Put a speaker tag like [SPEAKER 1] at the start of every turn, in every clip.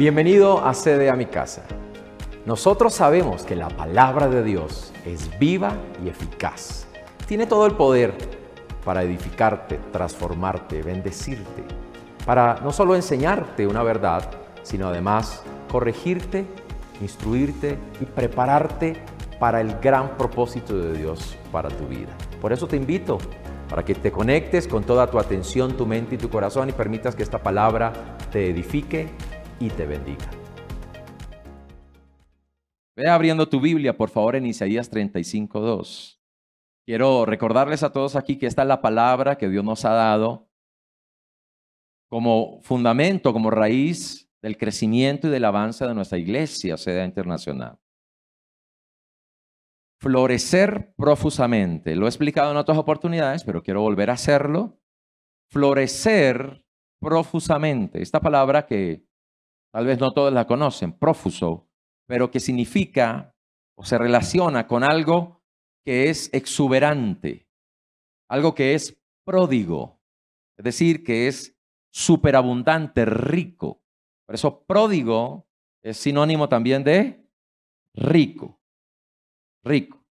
[SPEAKER 1] Bienvenido a Sede a mi casa. Nosotros sabemos que la palabra de Dios es viva y eficaz. Tiene todo el poder para edificarte, transformarte, bendecirte, para no solo enseñarte una verdad, sino además corregirte, instruirte y prepararte para el gran propósito de Dios para tu vida. Por eso te invito para que te conectes con toda tu atención, tu mente y tu corazón y permitas que esta palabra te edifique, y te bendiga. Ve abriendo tu Biblia, por favor, en Isaías 35.2. Quiero recordarles a todos aquí que esta es la palabra que Dios nos ha dado como fundamento, como raíz del crecimiento y del avance de nuestra iglesia, sede internacional. Florecer profusamente. Lo he explicado en otras oportunidades, pero quiero volver a hacerlo. Florecer profusamente. Esta palabra que tal vez no todos la conocen, profuso, pero que significa o se relaciona con algo que es exuberante, algo que es pródigo, es decir, que es superabundante, rico. Por eso pródigo es sinónimo también de rico, rico.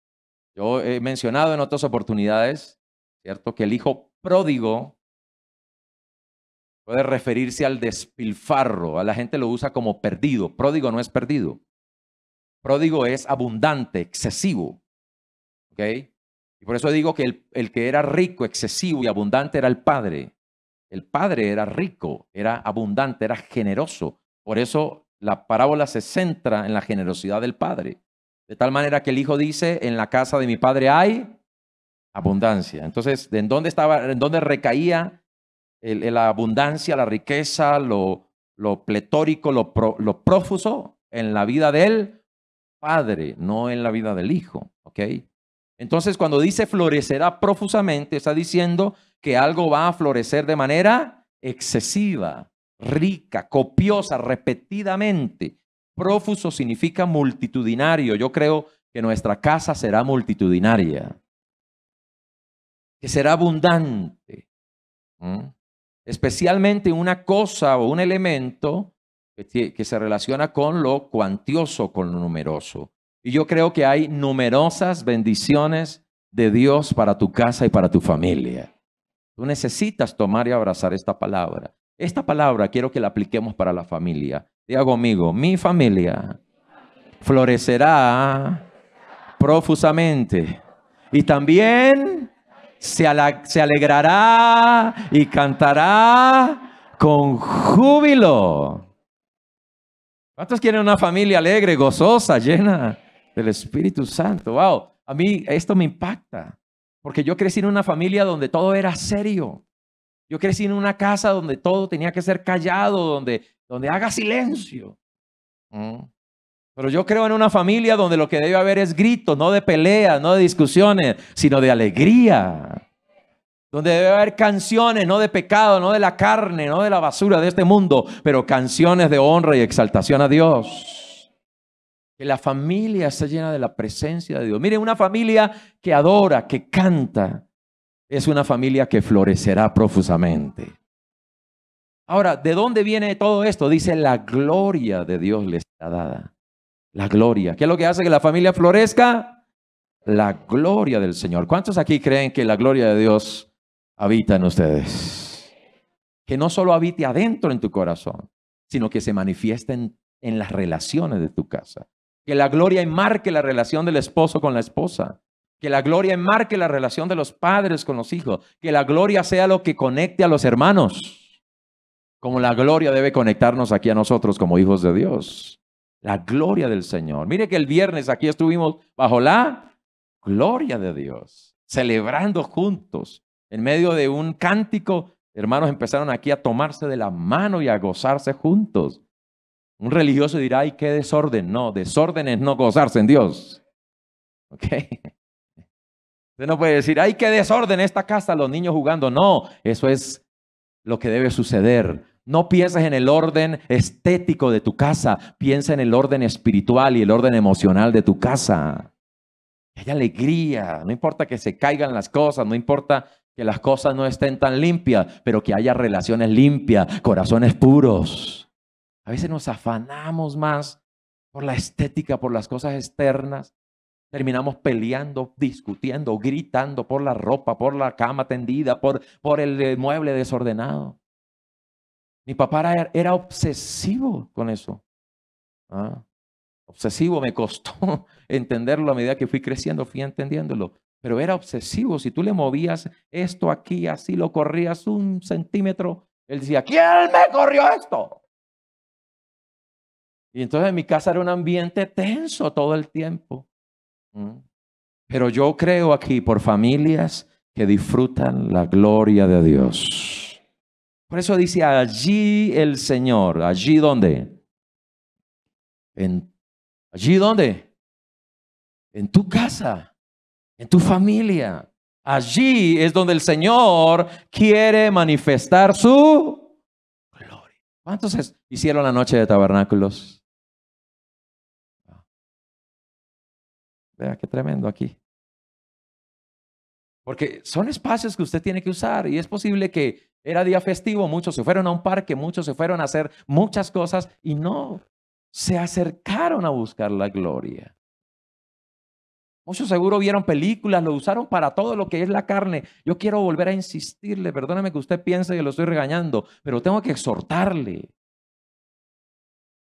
[SPEAKER 1] Yo he mencionado en otras oportunidades, ¿cierto? Que el hijo pródigo Puede referirse al despilfarro. A la gente lo usa como perdido. Pródigo no es perdido. Pródigo es abundante, excesivo. ¿Ok? Y por eso digo que el, el que era rico, excesivo y abundante era el padre. El padre era rico, era abundante, era generoso. Por eso la parábola se centra en la generosidad del padre. De tal manera que el hijo dice, en la casa de mi padre hay abundancia. Entonces, ¿en dónde, estaba, en dónde recaía la abundancia, la riqueza, lo, pletórico, lo, profuso en la vida del padre, no en la vida del hijo. okay Entonces, cuando dice florecerá profusamente, está diciendo que algo va a florecer de manera excesiva, rica, copiosa, repetidamente. Profuso significa multitudinario. Yo creo que nuestra casa será multitudinaria, que será abundante especialmente una cosa o un elemento que, se relaciona con lo cuantioso, con lo numeroso. Y yo creo que hay numerosas bendiciones de Dios para tu casa y para tu familia. Tú necesitas tomar y abrazar esta palabra. Esta palabra quiero que la apliquemos para la familia. Diga amigo, mi familia florecerá profusamente y también se, alegrará y cantará con júbilo. ¿Cuántos quieren una familia alegre, gozosa, llena del Espíritu Santo? Wow, a mí esto me impacta, porque yo crecí en una familia donde todo era serio. Yo crecí en una casa donde todo tenía que ser callado, donde, donde haga silencio. Mm. Pero yo creo en una familia donde lo que debe haber es grito, no de peleas, no de discusiones, sino de alegría. Donde debe haber canciones, no de pecado, no de la carne, no de la basura de este mundo, pero canciones de honra y exaltación a Dios. Que la familia esté llena de la presencia de Dios. Miren, una familia que adora, que canta, es una familia que florecerá profusamente. Ahora, ¿de dónde viene todo esto? Dice, la gloria de Dios les está dada. La gloria. ¿Qué es lo que hace que la familia florezca? La gloria del Señor. ¿Cuántos aquí creen que la gloria de Dios habita en ustedes? Que no solo habite adentro en tu corazón, sino que se manifieste en, en las relaciones de tu casa. Que la gloria enmarque la relación del esposo con la esposa. Que la gloria enmarque la relación de los padres con los hijos. Que la gloria sea lo que conecte a los hermanos. Como la gloria debe conectarnos aquí a nosotros como hijos de Dios. La gloria del Señor. Mire que el viernes aquí estuvimos bajo la gloria de Dios, celebrando juntos en medio de un cántico. Hermanos empezaron aquí a tomarse de la mano y a gozarse juntos. Un religioso dirá, ay, qué desorden. No, desorden es no gozarse en Dios. Usted no puede decir, ay, qué desorden esta casa, los niños jugando. No, eso es lo que debe suceder no pienses en el orden estético de tu casa, piensa en el orden espiritual y el orden emocional de tu casa. Hay alegría, no importa que se caigan las cosas, no importa que las cosas no estén tan limpias, pero que haya relaciones limpias, corazones puros. A veces nos afanamos más por la estética, por las cosas externas. Terminamos peleando, discutiendo, gritando por la ropa, por la cama tendida, por, por el eh, mueble desordenado. Mi papá era, obsesivo con eso. Ah, obsesivo, me costó entenderlo a medida que fui creciendo, fui entendiéndolo. Pero era obsesivo. Si tú le movías esto aquí, así lo corrías un centímetro, él decía, ¿quién me corrió esto? Y entonces en mi casa era un ambiente tenso todo el tiempo. Mm. Pero yo creo aquí por familias que disfrutan la gloria de Dios. Por eso dice allí el Señor, allí donde. En, allí donde. En tu casa, en tu familia. Allí es donde el Señor quiere manifestar su
[SPEAKER 2] gloria. ¿Cuántos hicieron la noche de tabernáculos? Vea qué tremendo aquí. Porque son espacios que usted
[SPEAKER 1] tiene que usar y es posible que era día festivo, muchos se fueron a un parque, muchos se fueron a hacer muchas cosas y no, se acercaron a buscar la gloria. Muchos seguro vieron películas, lo usaron para todo lo que es la carne. Yo quiero volver a insistirle, perdóneme que usted piense que lo estoy regañando, pero tengo que exhortarle.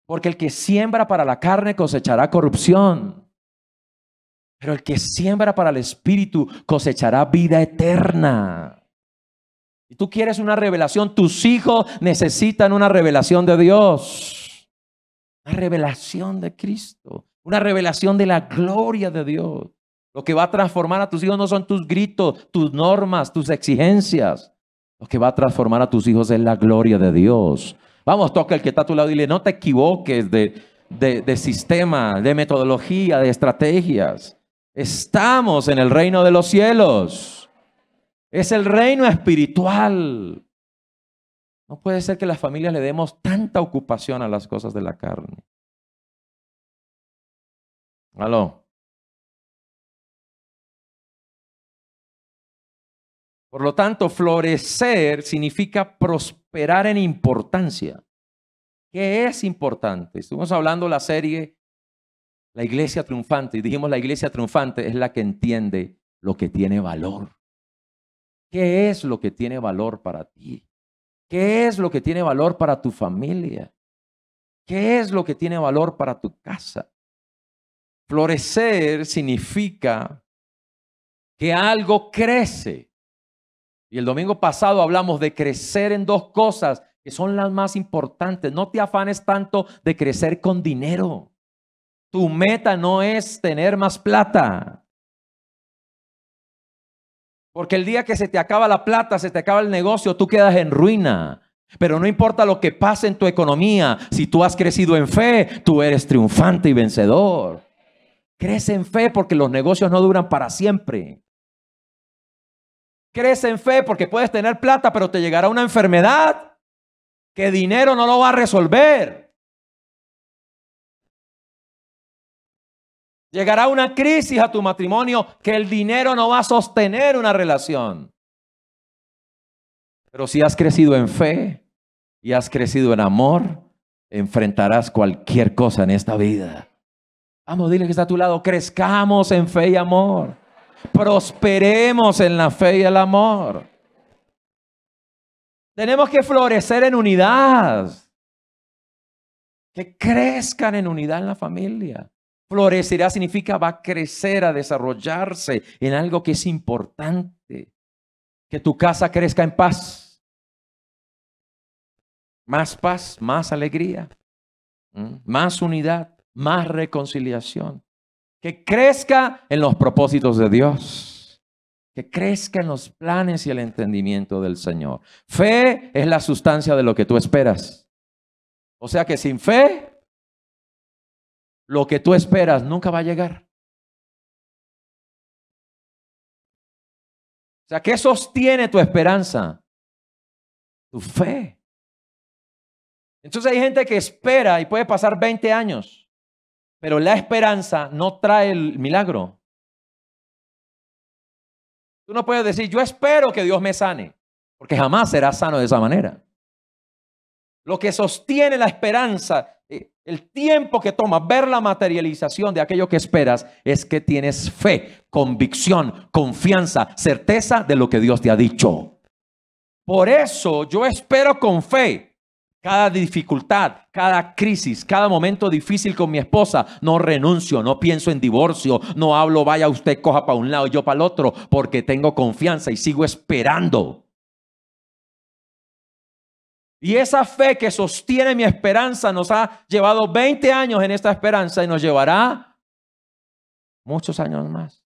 [SPEAKER 1] Porque el que siembra para la carne cosechará corrupción. Pero el que siembra para el espíritu cosechará vida eterna. Y tú quieres una revelación, tus hijos necesitan una revelación de Dios. Una revelación de Cristo, una revelación de la gloria de Dios. Lo que va a transformar a tus hijos no son tus gritos, tus normas, tus exigencias. Lo que va a transformar a tus hijos es la gloria de Dios. Vamos, toca el que está a tu lado y dile, no te equivoques de sistema, de metodología, de estrategias. Estamos en el reino de los cielos. Es el reino espiritual. No puede ser que las familias le demos tanta
[SPEAKER 2] ocupación a las cosas de la carne. Aló. Por lo tanto, florecer significa prosperar en importancia.
[SPEAKER 1] ¿Qué es importante? Estuvimos hablando la serie La iglesia triunfante y dijimos la iglesia triunfante es la que entiende lo que tiene valor. ¿Qué es lo que tiene valor para ti? ¿Qué es lo que tiene valor para tu familia? ¿Qué es lo que tiene valor para tu casa? Florecer significa que algo crece. Y el domingo pasado hablamos de crecer en dos cosas que son las más importantes. No te afanes tanto de crecer con dinero. Tu meta no es tener más plata. Porque el día que se te acaba la plata, se te acaba el negocio, tú quedas en ruina. Pero no importa lo que pase en tu economía, si tú has crecido en fe, tú eres triunfante y vencedor. Crece en fe porque los negocios no duran para siempre. Crece en fe
[SPEAKER 2] porque puedes tener plata, pero te llegará una enfermedad que dinero no lo va a resolver. Llegará una crisis a tu matrimonio que el dinero no va a sostener una relación.
[SPEAKER 1] Pero si has crecido en fe y has crecido en amor, enfrentarás cualquier cosa en esta vida. Vamos, dile que está a tu lado, crezcamos en fe y amor. Prosperemos en la fe y el amor. Tenemos que florecer en unidad. Que crezcan en unidad en la familia. Florecerá significa va a crecer, a desarrollarse en algo que es importante. Que tu casa crezca en paz. Más paz, más alegría, más unidad, más reconciliación. Que crezca en los propósitos de Dios. Que crezca en los planes y el entendimiento del Señor. Fe es la sustancia de lo que tú esperas.
[SPEAKER 2] O sea que sin fe lo que tú esperas nunca va a llegar. O sea, ¿qué sostiene tu esperanza? Tu fe. Entonces hay gente
[SPEAKER 1] que espera y puede pasar 20 años, pero la esperanza no trae el milagro.
[SPEAKER 2] Tú no puedes decir, yo espero que Dios me sane, porque jamás será sano de esa manera. Lo que sostiene la
[SPEAKER 1] esperanza, eh, el tiempo que toma ver la materialización de aquello que esperas es que tienes fe, convicción, confianza, certeza de lo que Dios te ha dicho. Por eso yo espero con fe cada dificultad, cada crisis, cada momento difícil con mi esposa. No renuncio, no pienso en divorcio, no hablo, vaya usted coja para un lado y yo para el otro, porque tengo confianza y sigo esperando.
[SPEAKER 2] Y esa fe que sostiene mi esperanza nos ha llevado 20 años en esta esperanza y nos llevará
[SPEAKER 1] muchos años más.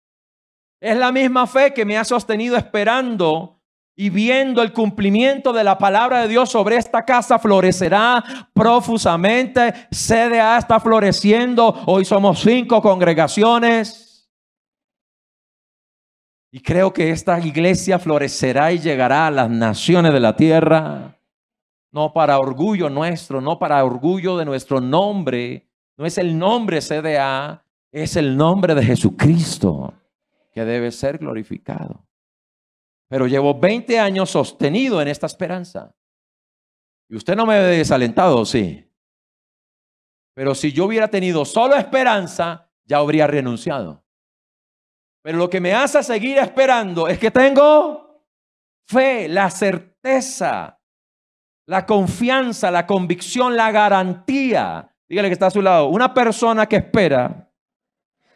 [SPEAKER 1] Es la misma fe que me ha sostenido esperando y viendo el cumplimiento de la palabra de Dios sobre esta casa florecerá profusamente. CDA está floreciendo. Hoy somos cinco congregaciones. Y creo que esta iglesia florecerá y llegará a las naciones de la tierra no para orgullo nuestro, no para orgullo de nuestro nombre. No es el nombre CDA, es el nombre de Jesucristo que debe ser glorificado. Pero llevo 20 años sostenido en esta esperanza. Y usted no me ve desalentado, sí. Pero si yo hubiera tenido solo esperanza, ya habría renunciado. Pero lo que me hace seguir esperando es que tengo fe, la certeza la confianza, la convicción, la garantía. Dígale que está a su lado. Una persona que espera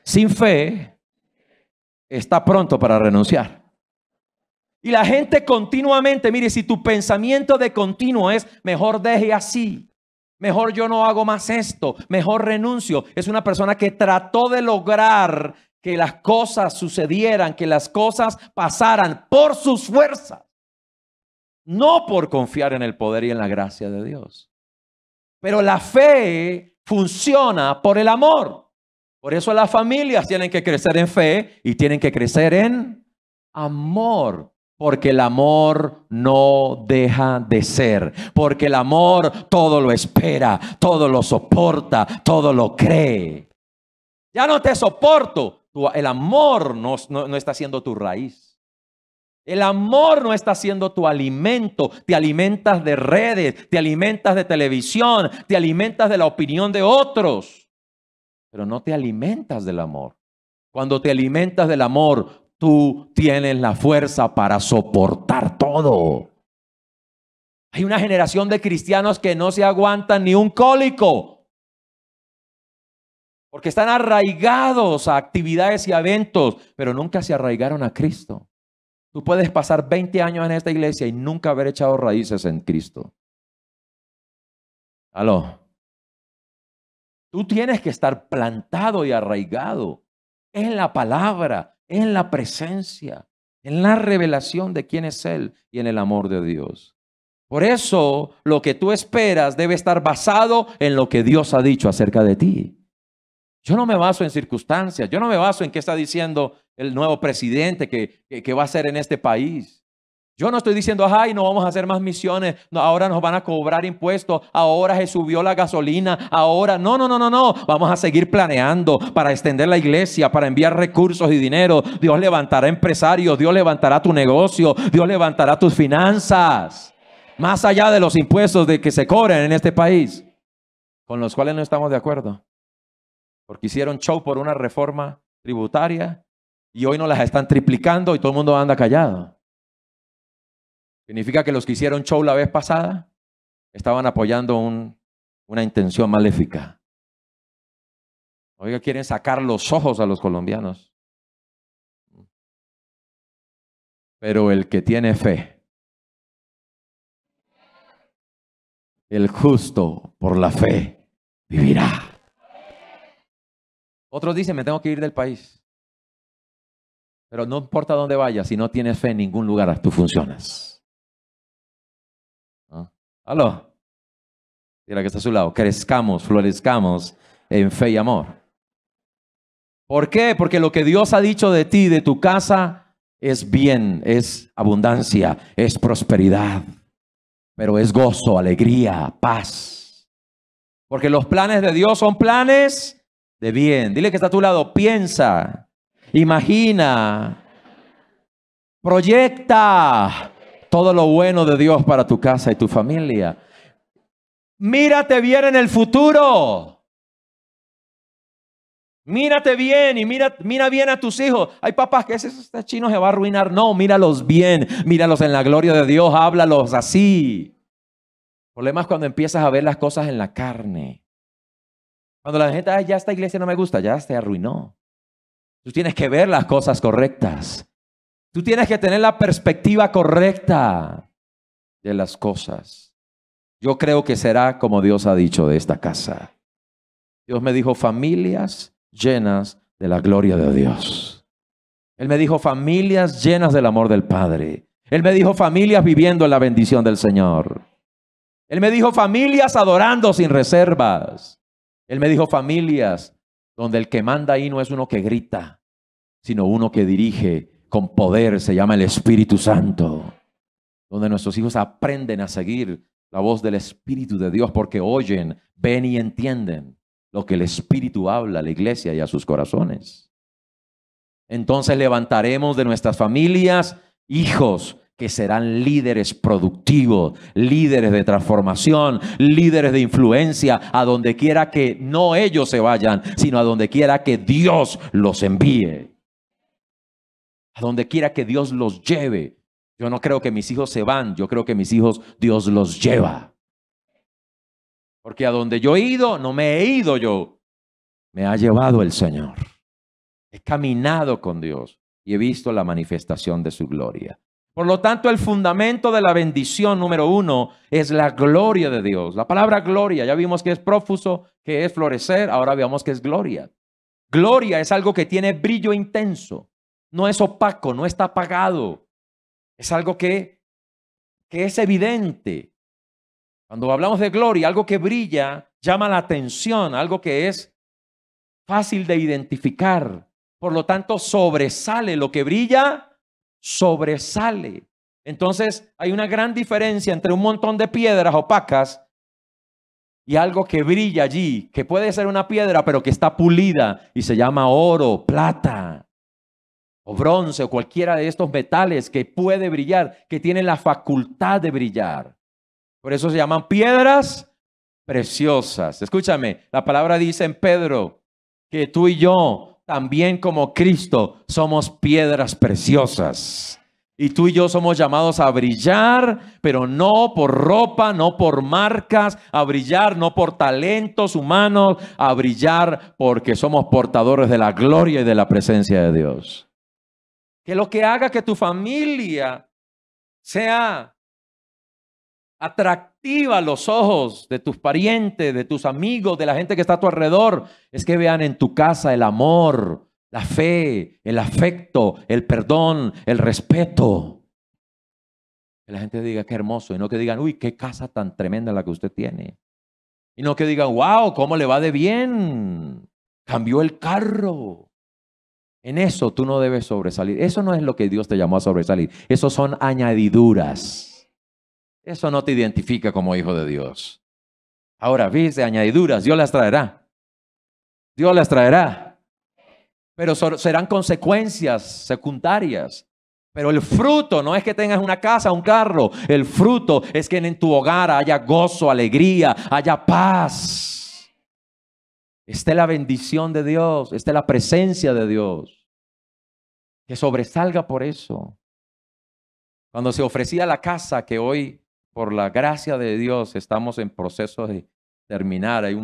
[SPEAKER 1] sin fe está pronto para renunciar. Y la gente continuamente, mire, si tu pensamiento de continuo es, mejor deje así, mejor yo no hago más esto, mejor renuncio, es una persona que trató de lograr que las cosas sucedieran, que las cosas pasaran por sus fuerzas no por confiar en el poder y en la gracia de Dios. Pero la fe funciona por el amor. Por eso las familias tienen que crecer en fe y tienen que crecer en amor. Porque el amor no deja de ser. Porque el amor todo lo espera, todo lo soporta, todo lo cree. Ya no te soporto. El amor no, está siendo tu raíz. El amor no está siendo tu alimento. Te alimentas de redes, te alimentas de televisión, te alimentas de la opinión de otros, pero no te alimentas del amor. Cuando te alimentas del amor, tú tienes la fuerza para soportar todo. Hay una generación de cristianos que no se aguantan ni un cólico, porque están arraigados a actividades y eventos, pero nunca se arraigaron a Cristo. Tú puedes pasar 20 años en esta iglesia y nunca haber echado raíces en Cristo. Aló. Tú tienes que estar plantado y arraigado en la palabra, en la presencia, en la revelación de quién es Él y en el amor de Dios. Por eso lo que tú esperas debe estar basado en lo que Dios ha dicho acerca de ti. Yo no me baso en circunstancias, yo no me baso en qué está diciendo el nuevo presidente que, va a ser en este país. Yo no estoy diciendo, ay, no vamos a hacer más misiones, no, ahora nos van a cobrar impuestos, ahora se subió la gasolina, ahora, no, no, no, no, no, vamos a seguir planeando para extender la iglesia, para enviar recursos y dinero. Dios levantará empresarios, Dios levantará tu negocio, Dios levantará tus finanzas, más allá de los impuestos de que se cobren en este país, con los cuales no estamos de acuerdo, porque hicieron show por una reforma tributaria y hoy no las están triplicando y todo el mundo anda callado. Significa que los que hicieron show la vez pasada estaban apoyando una
[SPEAKER 2] intención maléfica. Oiga, quieren sacar los ojos a los colombianos. Pero el que tiene fe, el justo por la fe vivirá.
[SPEAKER 1] Otros dicen, me tengo que ir del país.
[SPEAKER 2] Pero no importa dónde vayas, si no tienes fe en ningún lugar, tú funcionas. ¿Ah? ¿Aló? Mira que está a su lado.
[SPEAKER 1] Crezcamos, florezcamos en fe y amor. ¿Por qué? Porque lo que Dios ha dicho de ti, de tu casa, es bien, es abundancia, es prosperidad, pero es gozo, alegría, paz. Porque los planes de Dios son planes de bien. Dile que está a tu lado, piensa Imagina. Proyecta todo lo bueno de Dios para tu casa y tu familia. Mírate bien en el futuro. Mírate bien y mira, bien a tus hijos. Hay papás que ese este chino se va a arruinar. No, míralos bien, míralos en la gloria de Dios, háblalos así. Problemas cuando empiezas a ver las cosas en la carne. Cuando la gente, dice, ya esta iglesia no me gusta, ya se arruinó. Tú tienes que ver las cosas correctas. Tú tienes que tener la perspectiva correcta de las cosas. Yo creo que será como Dios ha dicho de esta casa. Dios me dijo familias llenas de la gloria de Dios. Él me dijo familias llenas del amor del Padre. Él me dijo familias viviendo en la bendición del Señor. Él me dijo familias adorando sin reservas. Él me dijo familias donde el que manda ahí no es uno que grita, sino uno que dirige con poder, se llama el Espíritu Santo, donde nuestros hijos aprenden a seguir la voz del Espíritu de Dios porque oyen, ven y entienden lo que el Espíritu habla a la iglesia y a sus corazones. Entonces levantaremos de nuestras familias hijos que serán líderes productivos, líderes de transformación, líderes de influencia, a donde quiera que no ellos se vayan, sino a donde quiera que Dios los envíe a donde quiera que Dios los lleve. Yo no creo que mis hijos se van, yo creo que mis hijos Dios los lleva. Porque a donde yo he ido, no me he ido yo, me ha llevado el Señor. He caminado con Dios y he visto la manifestación de su gloria. Por lo tanto, el fundamento de la bendición número uno es la gloria de Dios. La palabra gloria, ya vimos que es profuso, que es florecer, ahora veamos que es gloria. Gloria es algo que tiene brillo intenso no es opaco, no está apagado. Es algo que, que es evidente. Cuando hablamos de gloria, algo que brilla, llama la atención, algo que es fácil de identificar. Por lo tanto, sobresale. Lo que brilla, sobresale. Entonces, hay una gran diferencia entre un montón de piedras opacas y algo que brilla allí, que puede ser una piedra, pero que está pulida y se llama oro, plata o bronce o cualquiera de estos metales que puede brillar, que tiene la facultad de brillar. Por eso se llaman piedras preciosas. Escúchame, la palabra dice en Pedro que tú y yo, también como Cristo, somos piedras preciosas. Y tú y yo somos llamados a brillar, pero no por ropa, no por marcas, a brillar no por talentos humanos, a brillar porque somos portadores de la gloria y de la presencia de Dios que lo que haga que tu familia sea atractiva a los ojos de tus parientes, de tus amigos, de la gente que está a tu alrededor, es que vean en tu casa el amor, la fe, el afecto, el perdón, el respeto. Que la gente diga qué hermoso y no que digan, uy, qué casa tan tremenda la que usted tiene. Y no que digan, wow, cómo le va de bien. Cambió el carro. En eso tú no debes sobresalir. Eso no es lo que Dios te llamó a sobresalir. Eso son añadiduras. Eso no te identifica como hijo de Dios. Ahora, viste añadiduras, Dios las traerá. Dios las traerá. Pero serán consecuencias secundarias. Pero el fruto no es que tengas una casa, un carro. El fruto es que en tu hogar haya gozo, alegría, haya paz esté la bendición de Dios, esté la presencia de Dios. Que sobresalga por eso. Cuando se ofrecía la casa, que hoy, por la gracia de Dios, estamos en proceso de terminar, eh,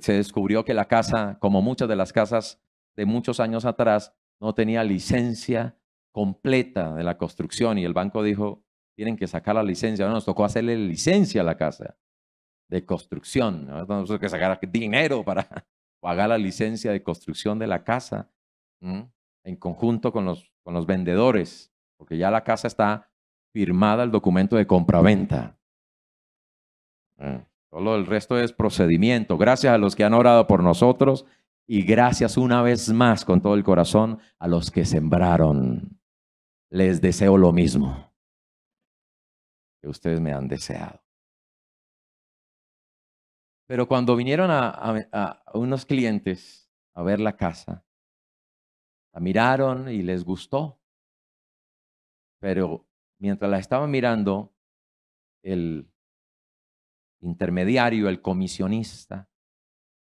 [SPEAKER 1] se descubrió que la casa, como muchas de las casas de muchos años atrás, no tenía licencia completa de la construcción y el banco dijo, tienen que sacar la licencia. nos tocó hacerle licencia a la casa de construcción. ¿no? sé que sacar dinero para pagar la licencia de construcción de la casa
[SPEAKER 2] en
[SPEAKER 1] conjunto con los, con los vendedores, porque ya la casa está firmada el documento de compraventa. venta eh, Solo el resto es procedimiento. Gracias a los que han orado por nosotros y gracias una vez más con todo el
[SPEAKER 2] corazón a los que sembraron. Les deseo lo mismo que ustedes me han deseado. Pero cuando vinieron a, unos clientes a ver la casa,
[SPEAKER 1] la miraron y les gustó. Pero mientras la estaban mirando, el intermediario, el comisionista,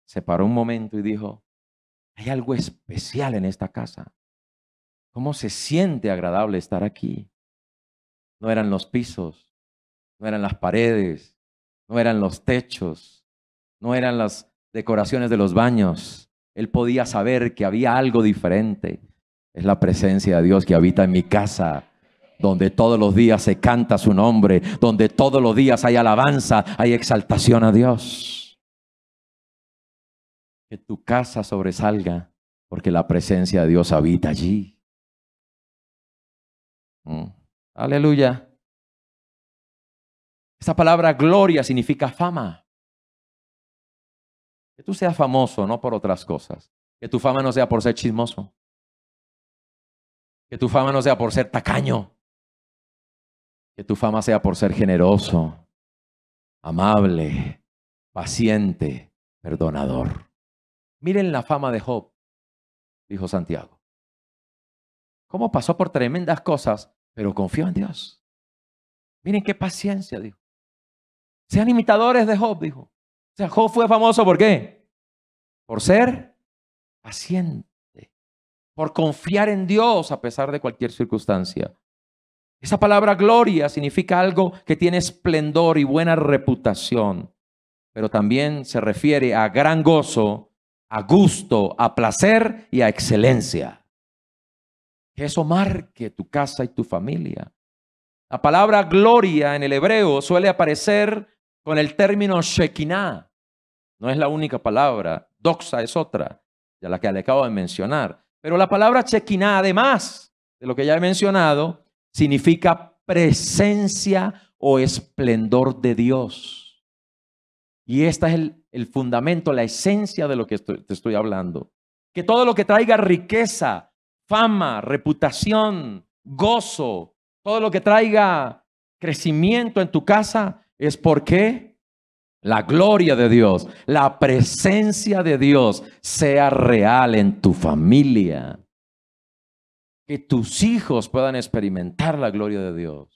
[SPEAKER 1] se paró un momento y dijo, hay algo especial en esta casa. ¿Cómo se siente agradable estar aquí? No eran los pisos, no eran las paredes, no eran los techos, no eran las decoraciones de los baños. Él podía saber que había algo diferente. Es la presencia de Dios que habita en mi casa, donde todos los días se canta su nombre, donde todos los días hay alabanza, hay exaltación a Dios.
[SPEAKER 2] Que tu casa sobresalga, porque la presencia de Dios habita allí. Mm. Aleluya. Esta palabra gloria significa fama. Que tú seas famoso, no por otras cosas. Que tu fama no sea por ser chismoso. Que tu fama no sea por ser tacaño. Que tu fama sea por ser generoso, amable, paciente, perdonador.
[SPEAKER 1] Miren la fama de Job,
[SPEAKER 2] dijo Santiago. Cómo pasó por tremendas cosas, pero confió en Dios. Miren qué paciencia, dijo. Sean imitadores de Job, dijo. O sea, Job fue famoso por qué? Por ser paciente,
[SPEAKER 1] por confiar en Dios a pesar de cualquier circunstancia. Esa palabra gloria significa algo que tiene esplendor y buena reputación, pero también se refiere a gran gozo, a gusto, a placer y a excelencia. Que eso marque tu casa y tu familia. La palabra gloria en el hebreo suele aparecer con el término Shekinah. No es la única palabra, doxa es otra, ya la que le acabo de mencionar. Pero la palabra Shekinah, además de lo que ya he mencionado, significa presencia o esplendor de Dios. Y este es el, fundamento, la esencia de lo que te estoy hablando. Que todo lo que traiga riqueza, fama, reputación, gozo, todo lo que traiga crecimiento en tu casa, es porque la gloria de Dios, la presencia de Dios sea real en tu familia. Que tus hijos puedan experimentar la gloria de Dios.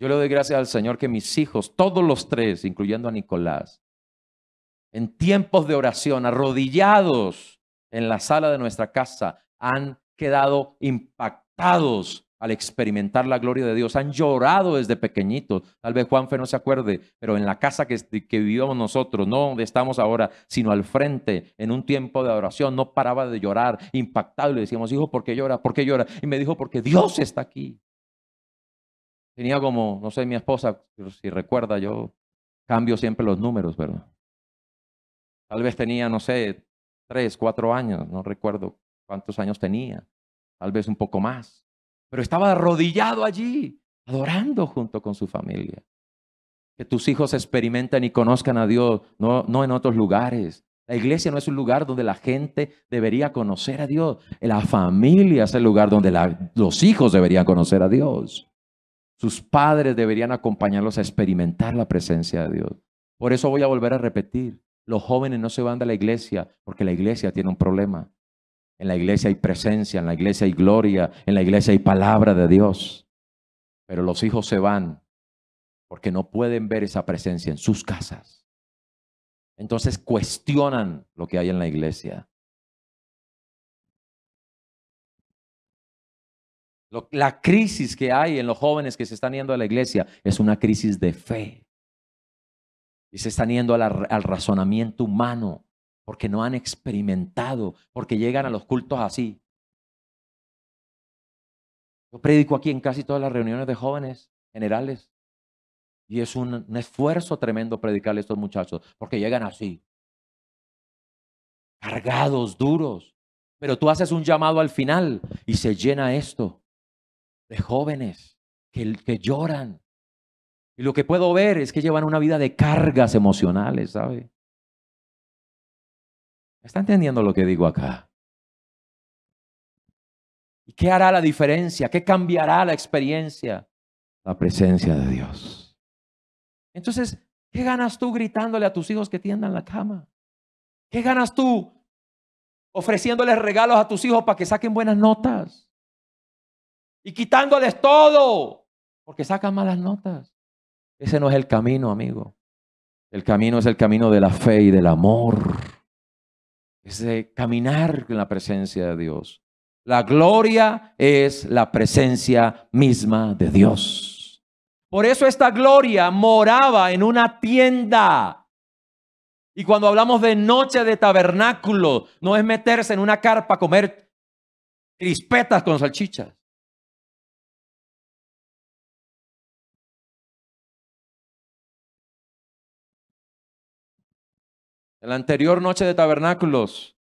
[SPEAKER 1] Yo le doy gracias al Señor que mis hijos, todos los tres, incluyendo a Nicolás, en tiempos de oración, arrodillados en la sala de nuestra casa, han quedado impactados al experimentar la gloria de Dios. Han llorado desde pequeñitos. Tal vez Juanfe no se acuerde, pero en la casa que, vivimos nosotros, no donde estamos ahora, sino al frente, en un tiempo de adoración, no paraba de llorar, impactado. Le decíamos, hijo, ¿por qué llora? ¿Por qué llora? Y me dijo, porque Dios está aquí. Tenía como, no sé, mi esposa, si recuerda, yo cambio siempre los números, ¿verdad? Tal vez tenía, no sé, tres, cuatro años, no recuerdo cuántos años tenía, tal vez un poco más
[SPEAKER 2] pero estaba arrodillado allí,
[SPEAKER 1] adorando junto con su familia. Que tus hijos experimenten y conozcan a Dios, no, en otros lugares. La iglesia no es un lugar donde la gente debería conocer a Dios. La familia es el lugar donde los hijos deberían conocer a Dios. Sus padres deberían acompañarlos a experimentar la presencia de Dios. Por eso voy a volver a repetir, los jóvenes no se van de la iglesia porque la iglesia tiene un problema. En la iglesia hay presencia, en la iglesia hay gloria, en la iglesia hay palabra de Dios. Pero los hijos se van porque no pueden ver esa presencia en sus casas.
[SPEAKER 2] Entonces cuestionan lo que hay en la iglesia. la crisis que hay en los jóvenes que se están
[SPEAKER 1] yendo a la iglesia es una crisis de fe. Y se están yendo al razonamiento humano porque no han experimentado, porque llegan a los cultos así. Yo predico aquí en casi todas las reuniones de jóvenes generales y es un, esfuerzo tremendo predicarle a estos muchachos, porque llegan así, cargados, duros. Pero tú haces un llamado al final y se llena esto de jóvenes que, que
[SPEAKER 2] lloran. Y lo que puedo ver es que llevan una vida de cargas
[SPEAKER 1] emocionales, ¿sabes?
[SPEAKER 2] ¿Está entendiendo lo que digo acá? ¿Y qué hará la diferencia? ¿Qué cambiará la experiencia?
[SPEAKER 1] La presencia de Dios. Entonces, ¿qué ganas tú gritándole a tus hijos que tiendan la cama? ¿Qué ganas tú ofreciéndoles regalos a tus hijos para que saquen buenas notas? Y quitándoles todo porque sacan malas notas. Ese no es el camino, amigo. El camino es el camino de la fe y del amor es de caminar en la presencia de Dios. La gloria es la presencia misma de Dios. Por eso esta gloria moraba en una tienda. Y cuando hablamos de noche de tabernáculo, no es meterse en una carpa a comer
[SPEAKER 2] crispetas con salchichas. En la anterior noche de tabernáculos,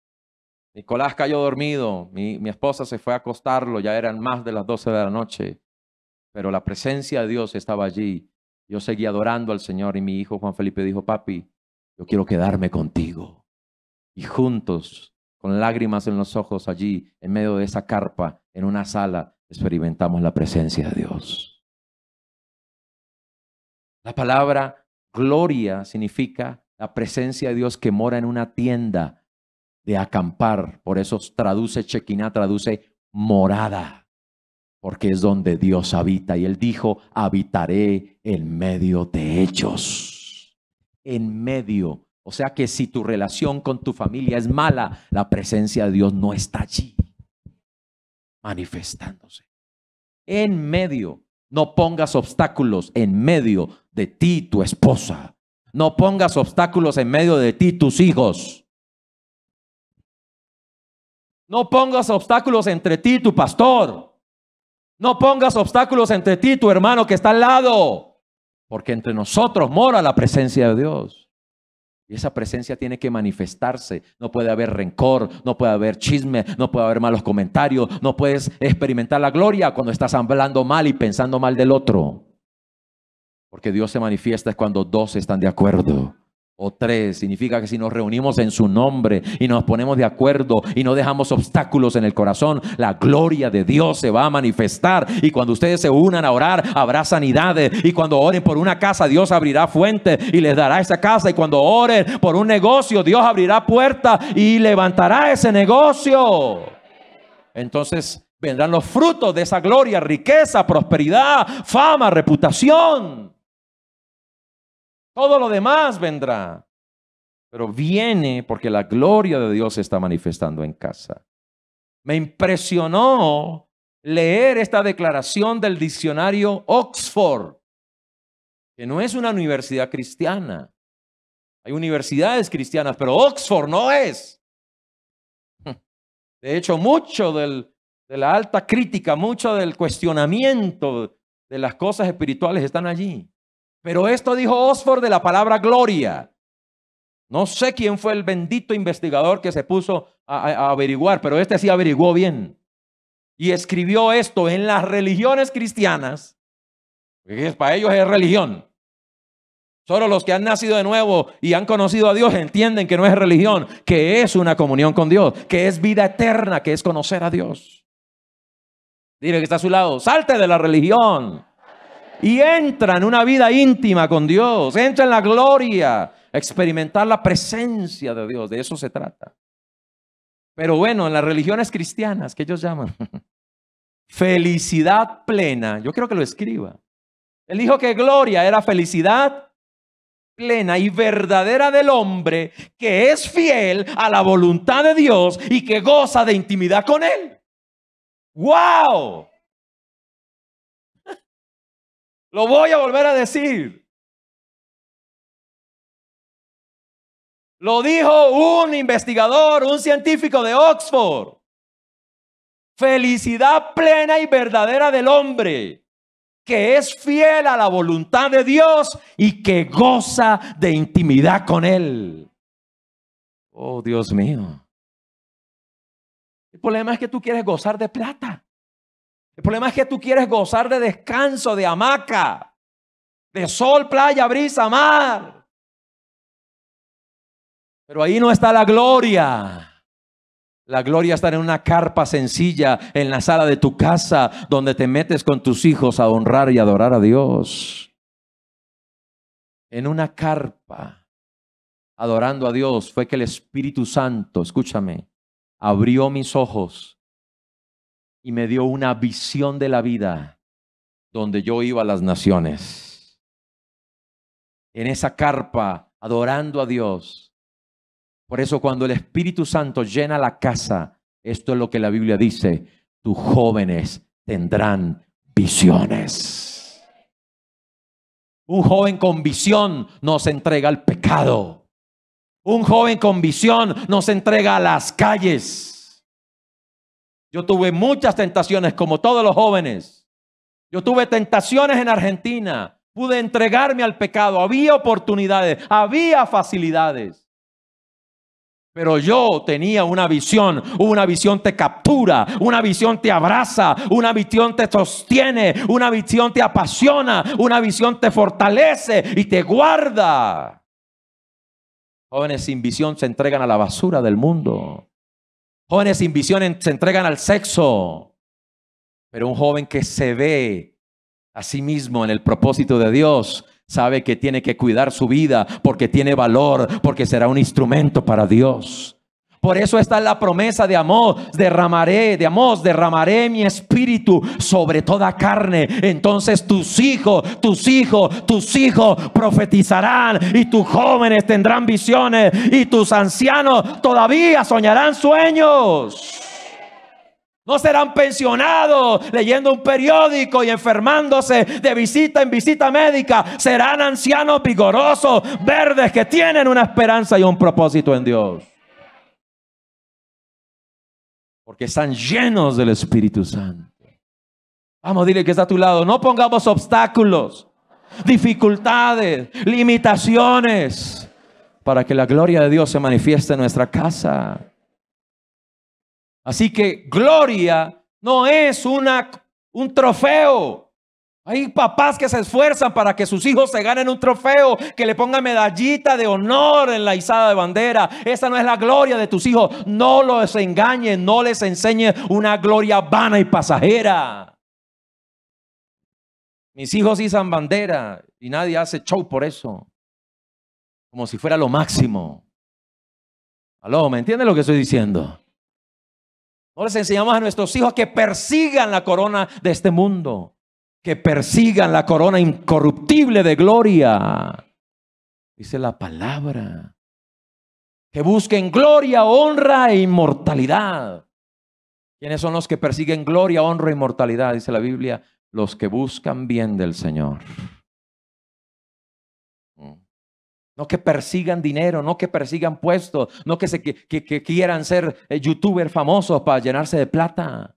[SPEAKER 2] Nicolás cayó dormido,
[SPEAKER 1] mi, esposa se fue a acostarlo, ya eran más de las 12 de la noche, pero la presencia de Dios estaba allí. Yo seguí adorando al Señor y mi hijo Juan Felipe dijo, papi, yo quiero quedarme contigo. Y juntos, con lágrimas en los ojos allí, en medio de esa carpa, en una sala, experimentamos la presencia de Dios. La palabra gloria significa la presencia de Dios que mora en una tienda de acampar. Por eso traduce Chequina, traduce morada, porque es donde Dios habita. Y él dijo, habitaré en medio de ellos, en medio. O sea que si tu relación con tu familia es mala, la presencia de Dios no está allí manifestándose. En medio, no pongas obstáculos en medio de ti, tu esposa, no pongas obstáculos en medio de ti, tus hijos. No pongas obstáculos entre ti, tu pastor. No pongas obstáculos entre ti, tu hermano que está al lado. Porque entre nosotros mora la presencia de Dios. Y esa presencia tiene que manifestarse. No puede haber rencor, no puede haber chisme, no puede haber malos comentarios. No puedes experimentar la gloria cuando estás hablando mal y pensando mal del otro. Porque Dios se manifiesta es cuando dos están de acuerdo. O tres, significa que si nos reunimos en su nombre y nos ponemos de acuerdo y no dejamos obstáculos en el corazón, la gloria de Dios se va a manifestar. Y cuando ustedes se unan a orar, habrá sanidades. Y cuando oren por una casa, Dios abrirá fuente y les dará esa casa. Y cuando oren por un negocio, Dios abrirá puerta y levantará ese negocio. Entonces vendrán los frutos de esa gloria, riqueza, prosperidad, fama, reputación. Todo lo demás vendrá. Pero viene porque la gloria de Dios se está manifestando en casa. Me impresionó leer esta declaración del diccionario Oxford, que no es una universidad cristiana. Hay universidades cristianas, pero Oxford no es. De hecho, mucho de la alta crítica, mucho del cuestionamiento de las cosas espirituales están allí. Pero esto dijo Osford de la palabra gloria. No sé quién fue el bendito investigador que se puso a, averiguar, pero este sí averiguó bien. Y escribió esto en las religiones cristianas, que para ellos es religión. Solo los que han nacido de nuevo y han conocido a Dios entienden que no es religión, que es una comunión con Dios, que es vida eterna, que es conocer a Dios. Dile que está a su lado, salte de la religión y entra en una vida íntima con Dios, entra en la gloria, experimentar la presencia de Dios, de eso se trata. Pero bueno, en las religiones cristianas, que ellos llaman felicidad plena, yo creo que lo escriba. Él dijo que gloria era felicidad plena y verdadera del hombre que es fiel a la voluntad de Dios y que goza de intimidad con Él.
[SPEAKER 2] ¡Wow! Lo voy a volver a decir. Lo dijo un investigador, un científico de Oxford.
[SPEAKER 1] Felicidad plena y verdadera del hombre, que es fiel a la voluntad de Dios y que goza de intimidad con Él. Oh, Dios mío.
[SPEAKER 2] El problema es que tú quieres gozar de plata. El problema es que tú quieres gozar de descanso, de hamaca,
[SPEAKER 1] de sol, playa, brisa, mar. Pero ahí no está la gloria. La gloria está en una carpa sencilla, en la sala de tu casa, donde te metes con tus hijos a honrar y adorar a Dios. En una carpa, adorando a Dios, fue que el Espíritu Santo, escúchame, abrió mis ojos y me dio una visión de la vida donde yo iba a las naciones. En esa carpa, adorando a Dios. Por eso cuando el Espíritu Santo llena la casa, esto es lo que la Biblia dice, tus jóvenes tendrán visiones. Un joven con visión nos entrega al pecado. Un joven con visión nos entrega a las calles. Yo tuve muchas tentaciones como todos los jóvenes. Yo tuve tentaciones en Argentina. Pude entregarme al pecado. Había oportunidades, había facilidades. Pero yo tenía una visión, una visión te captura, una visión te abraza, una visión te sostiene, una visión te apasiona, una visión te fortalece y te guarda. Jóvenes sin visión se entregan a la basura del mundo. Jóvenes sin visión se entregan al sexo, pero un joven que se ve a sí mismo en el propósito de Dios sabe que tiene que cuidar su vida porque tiene valor, porque será un instrumento para Dios. Por eso está la promesa de amor, derramaré, de amor, derramaré mi espíritu sobre toda carne. Entonces tus hijos, tus hijos, tus hijos profetizarán y tus jóvenes tendrán visiones y tus ancianos todavía soñarán sueños. No serán pensionados leyendo un periódico y enfermándose de visita en visita médica. Serán ancianos vigorosos, verdes, que tienen una esperanza y un propósito en Dios porque están llenos del Espíritu Santo. Vamos, dile que está a tu lado. No pongamos obstáculos, dificultades, limitaciones, para que la gloria de Dios se manifieste en nuestra casa. Así que gloria no es una, un trofeo. Hay papás que se esfuerzan para que sus hijos se ganen un trofeo, que le pongan medallita de honor en la izada de bandera. Esa no es la gloria de tus hijos. No los engañen, no les enseñe una gloria vana y pasajera. Mis hijos izan bandera y nadie hace show por eso. Como si fuera lo máximo. Aló, ¿me entiendes lo que estoy diciendo? No les enseñamos a nuestros hijos que persigan la corona de este mundo que persigan la corona incorruptible de gloria. Dice la palabra. Que busquen gloria, honra e inmortalidad. ¿Quiénes son los que persiguen gloria, honra e inmortalidad? Dice la Biblia, los que buscan bien del Señor. Mm. No que persigan dinero, no que persigan puestos, no que, se, que, quieran ser eh, youtubers famosos para llenarse de plata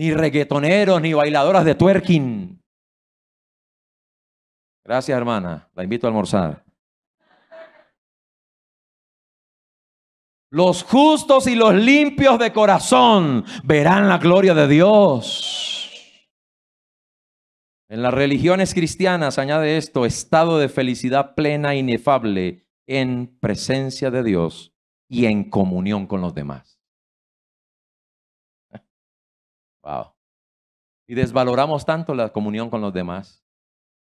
[SPEAKER 2] ni reggaetoneros, ni bailadoras de twerking. Gracias, hermana. La invito a almorzar. Los justos y los limpios de corazón verán
[SPEAKER 1] la gloria de Dios. En las religiones cristianas, añade esto, estado de felicidad plena, e inefable, en presencia de Dios y en comunión con los demás. Y desvaloramos tanto la comunión con los demás.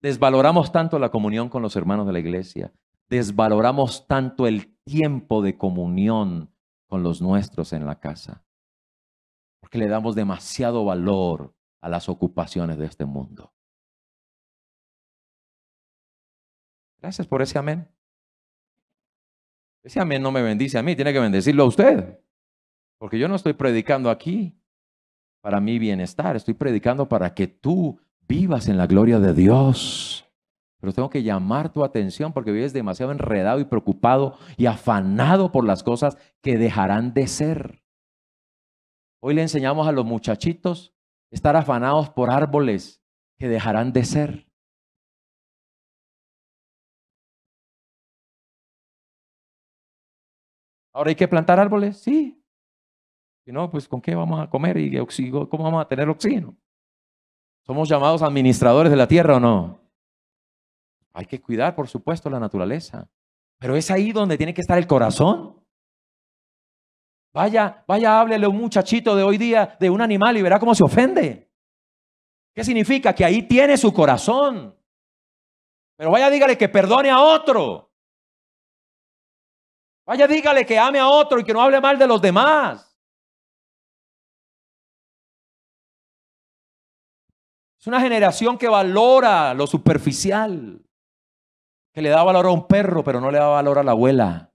[SPEAKER 1] Desvaloramos tanto la comunión con los hermanos de la iglesia. Desvaloramos tanto el tiempo de comunión con los nuestros en la casa. Porque le
[SPEAKER 2] damos demasiado valor a las ocupaciones de este mundo. Gracias por ese amén. Ese amén no me bendice a mí, tiene que bendecirlo a usted. Porque yo no estoy predicando aquí
[SPEAKER 1] para mi bienestar, estoy predicando para que tú vivas en la gloria de Dios. Pero tengo que llamar tu atención porque vives demasiado enredado y preocupado y afanado por las cosas que dejarán de ser. Hoy le enseñamos
[SPEAKER 2] a los muchachitos estar afanados por árboles que dejarán de ser. Ahora hay que plantar árboles, sí. Si no, pues ¿con qué vamos a comer
[SPEAKER 1] y ¿Cómo vamos a tener oxígeno? ¿Somos llamados administradores de la tierra o no? Hay que cuidar, por supuesto, la naturaleza. Pero es ahí donde tiene que estar el corazón. Vaya, vaya, háblele a un muchachito de hoy día de
[SPEAKER 2] un animal y verá cómo se ofende. ¿Qué significa? Que ahí tiene su corazón. Pero vaya, dígale que perdone a otro. Vaya, dígale que ame a otro y que no hable mal de los demás. Es una generación que valora lo superficial, que le da valor a un perro, pero no le da valor a la abuela.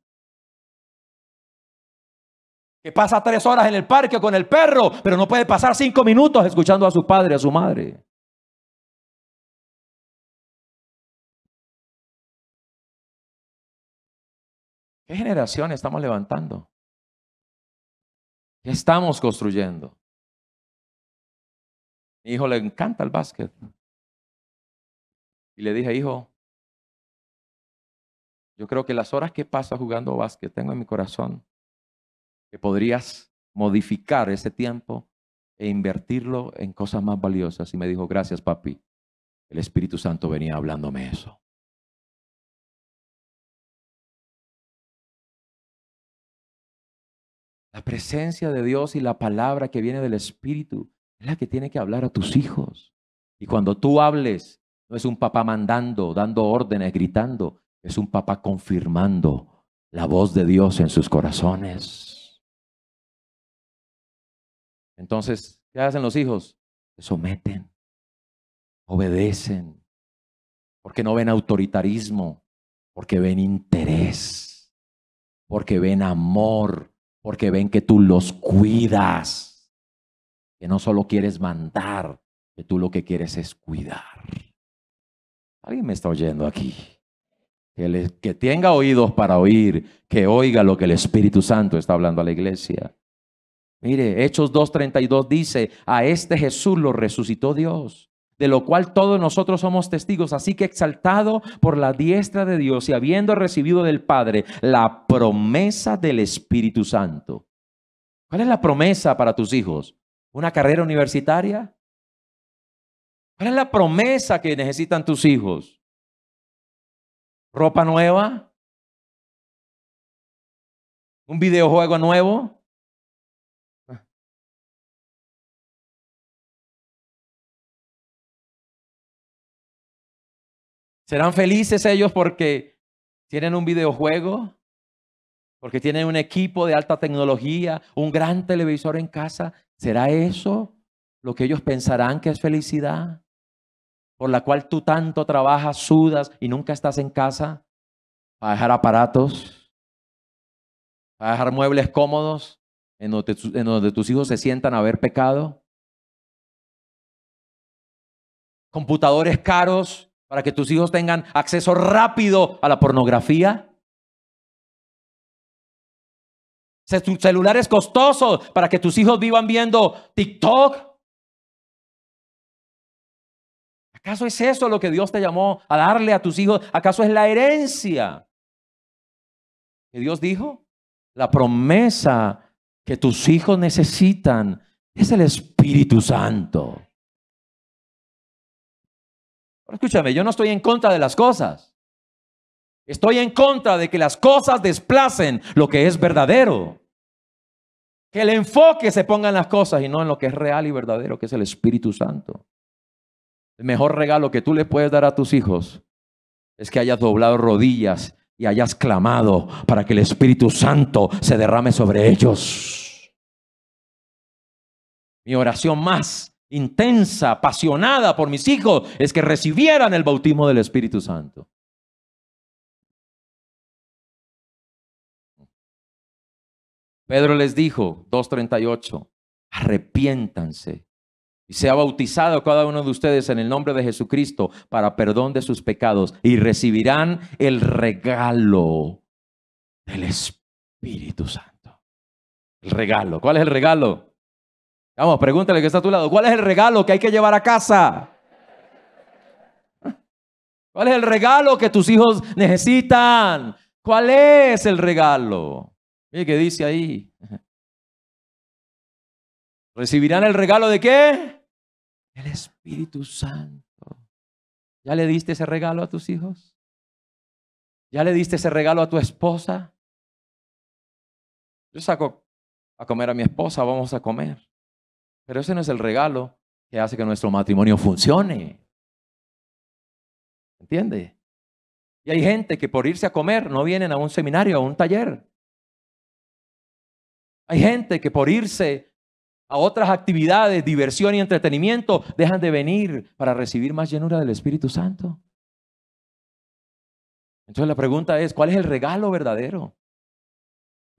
[SPEAKER 2] Que pasa tres horas en el parque con el perro, pero no puede pasar cinco minutos escuchando a su padre, a su madre. ¿Qué generación estamos levantando? ¿Qué estamos construyendo? Mi hijo le encanta el básquet. Y le dije, hijo, yo creo que las horas que pasa jugando
[SPEAKER 1] básquet, tengo en mi corazón que podrías modificar ese tiempo
[SPEAKER 2] e invertirlo en cosas más valiosas. Y me dijo, gracias papi, el Espíritu Santo venía hablándome eso. La presencia de Dios y la palabra que viene del
[SPEAKER 1] Espíritu es la que tiene que hablar a tus hijos. Y cuando tú hables, no es un papá mandando, dando órdenes, gritando, es un papá confirmando la voz
[SPEAKER 2] de Dios en sus corazones. Entonces, ¿qué hacen los hijos? Se someten, obedecen,
[SPEAKER 1] porque no ven autoritarismo, porque ven interés, porque ven amor, porque ven que tú los cuidas que no solo quieres mandar, que tú lo que quieres es cuidar. ¿Alguien me está oyendo aquí? Que, tenga oídos para oír, que oiga lo que el Espíritu Santo está hablando a la iglesia. Mire, Hechos 2.32 dice, a este Jesús lo resucitó Dios, de lo cual todos nosotros somos testigos. Así que exaltado por la diestra de Dios y habiendo recibido del Padre la promesa del Espíritu Santo. ¿Cuál es la promesa para tus hijos?
[SPEAKER 2] una carrera universitaria? ¿Cuál es la promesa que necesitan tus hijos? ¿Ropa nueva? ¿Un videojuego nuevo? ¿Serán felices ellos porque tienen un videojuego?
[SPEAKER 1] ¿Porque tienen un equipo de alta tecnología? ¿Un gran televisor en casa? ¿Será eso lo que ellos pensarán que es felicidad? Por la cual tú tanto trabajas, sudas y nunca estás en casa para dejar aparatos, para dejar muebles cómodos en donde, tus hijos se sientan a ver pecado,
[SPEAKER 2] computadores caros para que tus hijos tengan acceso rápido a la pornografía. celulares costosos para que tus hijos vivan viendo TikTok. ¿Acaso es eso lo que Dios te llamó a darle a tus hijos? ¿Acaso es la herencia? que Dios
[SPEAKER 1] dijo? La promesa que tus hijos necesitan es el
[SPEAKER 2] Espíritu Santo.
[SPEAKER 1] escúchame, yo no estoy en contra de las cosas. Estoy en contra de que las cosas desplacen lo que es verdadero. Que el enfoque se ponga en las cosas y no en lo que es real y verdadero, que es el Espíritu Santo. El mejor regalo que tú le puedes dar a tus hijos es que hayas doblado rodillas y hayas clamado para que el Espíritu Santo se derrame sobre ellos. Mi oración más intensa, apasionada por mis hijos, es que recibieran el bautismo
[SPEAKER 2] del Espíritu Santo. Pedro les dijo, 2.38, arrepiéntanse
[SPEAKER 1] y sea bautizado cada uno de ustedes en el nombre de Jesucristo para perdón de sus pecados y recibirán el regalo del Espíritu Santo. El regalo. ¿Cuál es el regalo? Vamos, pregúntale que está a tu lado. ¿Cuál es el regalo que hay que llevar a casa? ¿Cuál es el regalo que tus hijos necesitan? ¿Cuál es el regalo?
[SPEAKER 2] Mire que dice ahí. ¿Recibirán el regalo de qué? El Espíritu Santo. ¿Ya le diste ese regalo a tus hijos? ¿Ya le diste ese regalo a tu esposa? Yo saco a comer a mi esposa, vamos a comer.
[SPEAKER 1] Pero ese no es el regalo que hace que nuestro matrimonio funcione. ¿Entiende? Y hay gente que por irse a comer no vienen a un seminario, a un taller. Hay gente que por irse a otras actividades, diversión y entretenimiento, dejan de venir para recibir más llenura del Espíritu Santo. Entonces la pregunta es, ¿cuál es el regalo verdadero?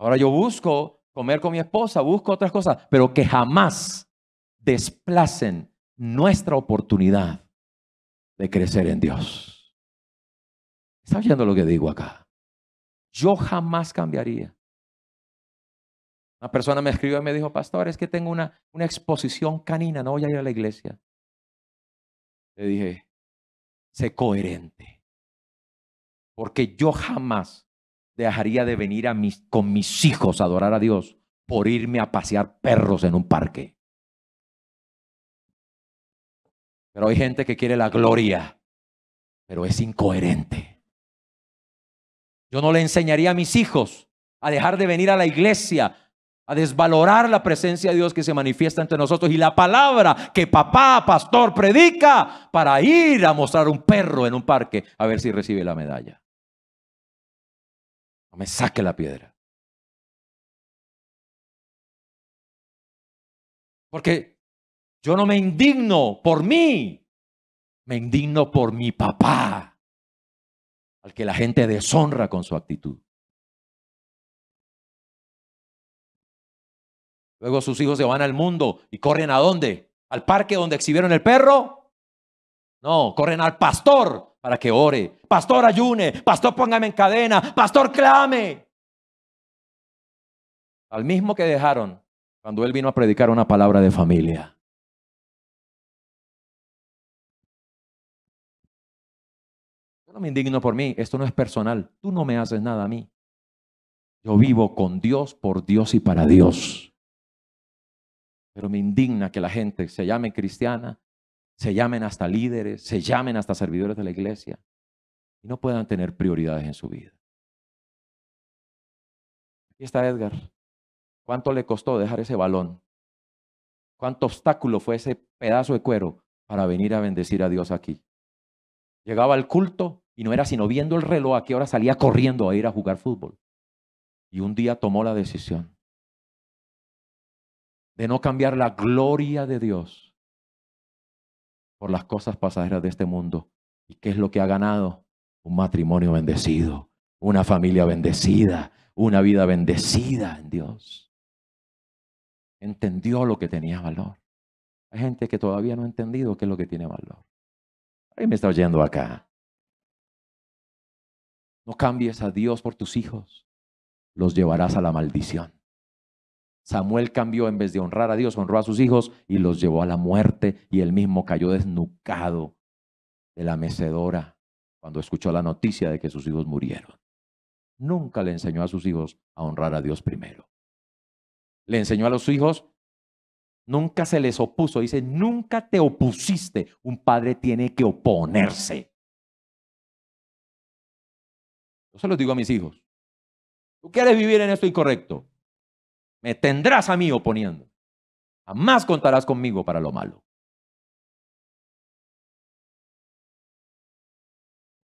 [SPEAKER 1] Ahora yo busco comer con mi esposa, busco otras cosas, pero que jamás desplacen nuestra oportunidad de crecer en Dios. ¿Está oyendo lo que digo acá? Yo jamás cambiaría. Una persona me escribió y me dijo, pastor, es que tengo una, una exposición canina, no voy a ir a la iglesia. Le dije, sé coherente, porque yo jamás dejaría de venir con mis hijos a adorar a Dios por irme a pasear perros en un parque.
[SPEAKER 2] Pero hay gente que quiere la gloria, pero es incoherente. Yo no le enseñaría a mis hijos
[SPEAKER 1] a dejar de venir a la iglesia a desvalorar la presencia de Dios que se manifiesta entre nosotros y la palabra que papá, pastor, predica para ir a mostrar un perro en
[SPEAKER 2] un parque a ver si recibe la medalla. No me saque la piedra. Porque yo no me indigno por mí, me indigno por mi papá, al que la gente deshonra con su actitud. Luego sus hijos se van al mundo y corren a dónde? ¿Al parque donde exhibieron el perro? No, corren al pastor
[SPEAKER 1] para que ore. Pastor ayune, pastor póngame en cadena, pastor clame.
[SPEAKER 2] Al mismo que dejaron cuando él vino a predicar una palabra de familia. Yo no me indigno por mí, esto no es personal, tú no me haces nada a mí.
[SPEAKER 1] Yo vivo con Dios, por Dios y para Dios. Pero me indigna que la gente se llame cristiana, se llamen hasta líderes, se llamen hasta servidores de la
[SPEAKER 2] iglesia y no puedan tener prioridades en su vida. Aquí está Edgar. ¿Cuánto le costó dejar ese balón? ¿Cuánto
[SPEAKER 1] obstáculo fue ese pedazo de cuero para venir a bendecir a Dios aquí? Llegaba al culto y no era sino viendo el reloj a qué hora salía corriendo a ir a jugar fútbol. Y un día tomó la decisión de no cambiar la gloria de Dios por las cosas pasajeras de este mundo. ¿Y qué es lo que ha ganado? Un matrimonio bendecido, una familia bendecida, una vida bendecida en Dios. Entendió lo que tenía valor. Hay gente que todavía no ha entendido qué es lo que tiene valor. Ahí me está oyendo acá. No cambies a Dios por tus hijos. Los llevarás a la maldición. Samuel cambió, en vez de honrar a Dios, honró a sus hijos y los llevó a la muerte y él mismo cayó desnucado de la mecedora cuando escuchó la noticia de que sus hijos murieron. Nunca le enseñó a sus hijos a honrar a Dios primero. Le enseñó a los hijos, nunca se les opuso, dice, nunca te opusiste. Un padre tiene que oponerse.
[SPEAKER 2] Yo se lo digo a mis hijos. Tú quieres vivir en esto incorrecto me tendrás a mí oponiendo. Jamás contarás conmigo para lo malo.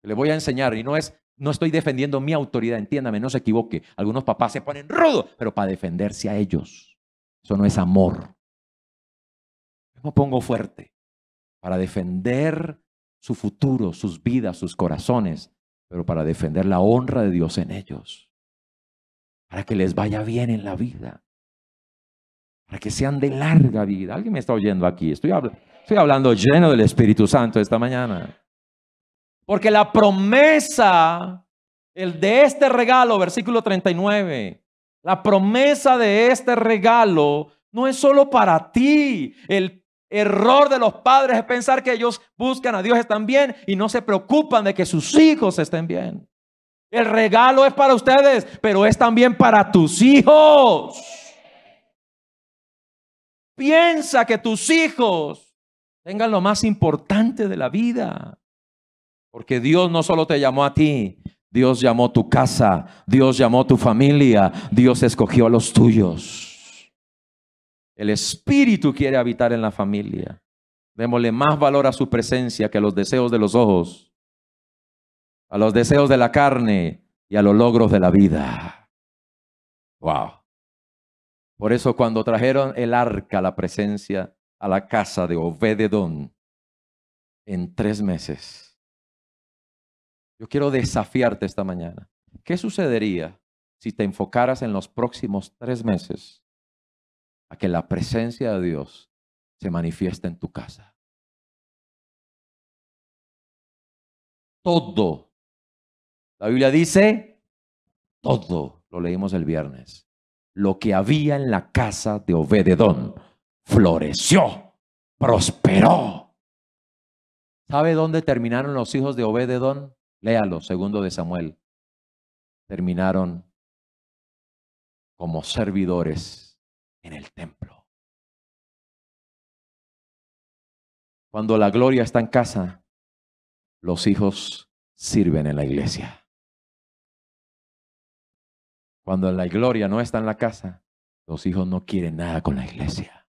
[SPEAKER 2] Le voy a enseñar, y no es, no estoy defendiendo mi autoridad, entiéndame, no se equivoque. Algunos papás
[SPEAKER 1] se ponen rudos, pero para defenderse a ellos. Eso no es amor. Yo me pongo fuerte para defender su futuro, sus vidas, sus corazones, pero para defender la honra de Dios en ellos para que les vaya bien en la vida para que sean de larga vida. ¿Alguien me está oyendo aquí? Estoy, hablando lleno del Espíritu Santo esta mañana. Porque la promesa el de este regalo, versículo 39, la promesa de este regalo no es solo para ti. El error de los padres es pensar que ellos buscan a Dios están bien y no se preocupan de que sus hijos estén bien. El regalo es para ustedes, pero es también para tus hijos. Piensa que tus hijos tengan lo más importante de la vida. Porque Dios no solo te llamó a ti, Dios llamó tu casa, Dios llamó tu familia, Dios escogió a los tuyos. El Espíritu quiere habitar en la familia. Démosle más valor a su presencia que a los deseos de los ojos, a los deseos de la carne y a los logros de la vida. Wow. Por eso cuando trajeron el arca, la presencia a la casa de Obededón, en tres meses, yo quiero desafiarte esta mañana. ¿Qué sucedería si te enfocaras
[SPEAKER 2] en los próximos tres meses a que la presencia de Dios se manifieste en tu casa? Todo. La Biblia dice, todo. Lo leímos el
[SPEAKER 1] viernes lo que había en la casa de Obededón. Floreció, prosperó. ¿Sabe dónde terminaron los hijos de
[SPEAKER 2] Obededón? Léalo, segundo de Samuel. Terminaron como servidores en el templo. Cuando la gloria está en casa, los hijos sirven en la iglesia. Cuando la gloria no está en la casa, los hijos no quieren nada con la iglesia.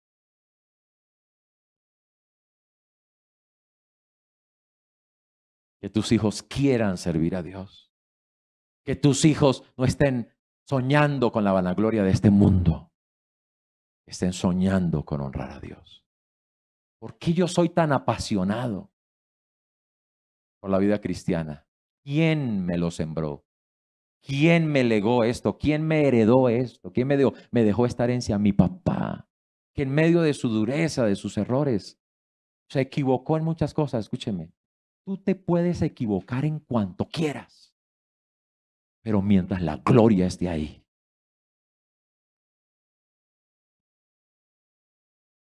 [SPEAKER 2] Que tus hijos quieran servir a Dios. Que tus hijos no estén soñando
[SPEAKER 1] con la vanagloria de este mundo. Estén soñando con honrar a Dios. ¿Por qué yo soy tan apasionado por la vida cristiana? ¿Quién me lo sembró? ¿Quién me legó esto? ¿Quién me heredó esto? ¿Quién me dio? Me dejó esta herencia mi papá, que en medio de su dureza, de sus errores, se equivocó en muchas cosas. Escúcheme, tú te puedes equivocar
[SPEAKER 2] en cuanto quieras, pero mientras la gloria esté ahí.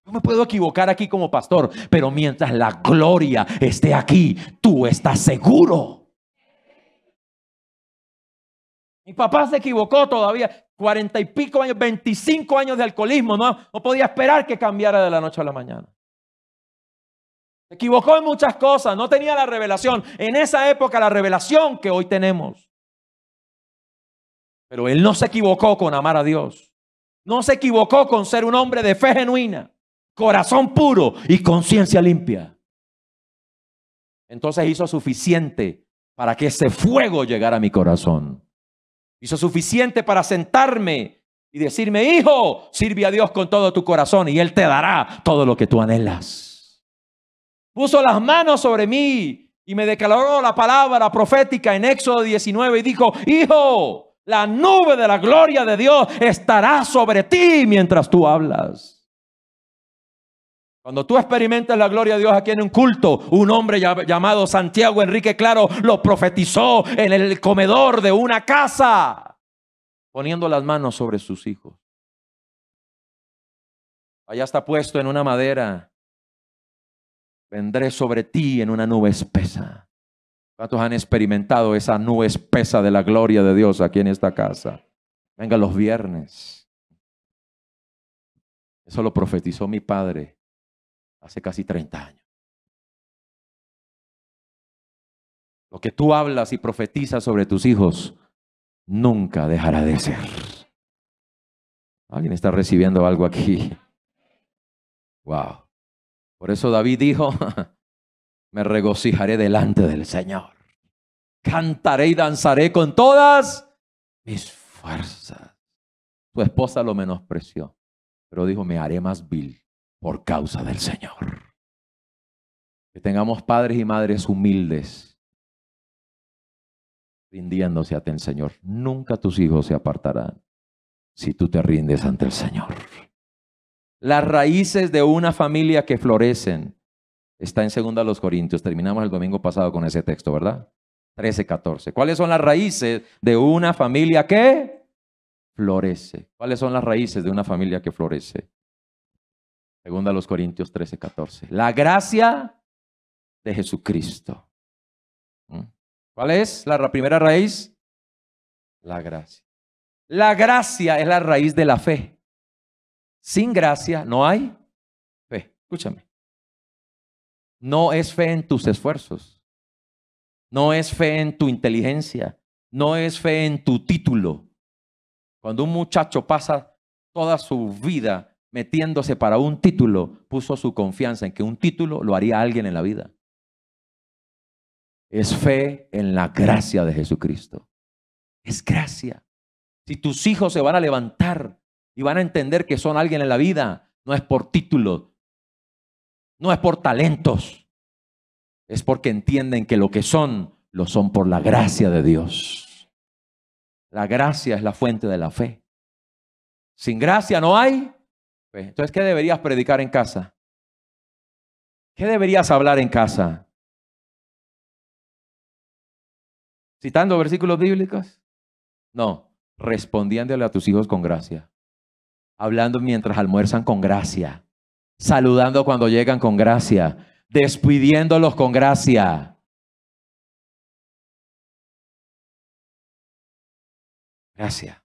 [SPEAKER 2] No me puedo equivocar aquí como pastor, pero mientras la gloria esté aquí, tú estás
[SPEAKER 1] seguro. Mi papá se equivocó todavía, cuarenta y pico años, 25 años de alcoholismo, no, no podía esperar que cambiara de la noche a la mañana. Se equivocó en muchas cosas, no tenía la revelación, en esa época la revelación que hoy tenemos. Pero él no se equivocó con amar a Dios, no se equivocó con ser un hombre de fe genuina, corazón puro y conciencia limpia. Entonces hizo suficiente para que ese fuego llegara a mi corazón. Hizo suficiente para sentarme y decirme, hijo, sirve a Dios con todo tu corazón y Él te dará todo lo que tú anhelas. Puso las manos sobre mí y me declaró la palabra profética en Éxodo 19 y dijo, hijo, la nube de la gloria de Dios estará sobre ti mientras tú hablas. Cuando tú experimentas la gloria de Dios aquí en un culto, un hombre llamado Santiago Enrique Claro lo profetizó en el comedor de una casa, poniendo las manos sobre sus hijos. Allá está puesto en una madera. Vendré sobre ti en una nube espesa. ¿Cuántos han experimentado esa nube espesa de la gloria de Dios aquí en esta casa? Venga
[SPEAKER 2] los viernes. Eso lo profetizó mi padre hace casi 30 años. Lo que tú hablas y profetizas sobre tus hijos nunca dejará de ser.
[SPEAKER 1] Alguien está recibiendo algo aquí. Wow. Por eso David dijo, me regocijaré delante del Señor. Cantaré y danzaré con todas mis fuerzas. Su esposa lo menospreció, pero dijo, me haré más vil por causa del Señor. Que tengamos padres y madres humildes, rindiéndose ante el Señor. Nunca tus hijos se apartarán si tú te rindes ante el Señor. Las raíces de una familia que florecen está en 2 Corintios. Terminamos el domingo pasado con ese texto, ¿verdad? 13, 14. ¿Cuáles son las raíces de una familia que florece? ¿Cuáles son las raíces de una familia que florece? Segunda a los Corintios 13, 14. La gracia de Jesucristo.
[SPEAKER 2] ¿Mm? ¿Cuál es la primera raíz?
[SPEAKER 1] La gracia. La gracia es la raíz de la fe. Sin gracia no hay fe. Escúchame. No es fe en tus esfuerzos. No es fe en tu inteligencia. No es fe en tu título. Cuando un muchacho pasa toda su vida metiéndose para un título, puso su confianza en que un título lo haría alguien en la vida. Es fe en la gracia de Jesucristo. Es gracia. Si tus hijos se van a levantar y van a entender que son alguien en la vida, no es por título, no es por talentos, es porque entienden que lo que son, lo son por la gracia de Dios. La gracia es la fuente de la fe.
[SPEAKER 2] Sin gracia no hay pues, entonces, ¿qué deberías predicar en casa? ¿Qué deberías hablar en casa? ¿Citando versículos bíblicos? No, respondiéndole a
[SPEAKER 1] tus hijos con gracia. Hablando mientras almuerzan con gracia. Saludando
[SPEAKER 2] cuando llegan con gracia. Despidiéndolos con gracia. Gracias.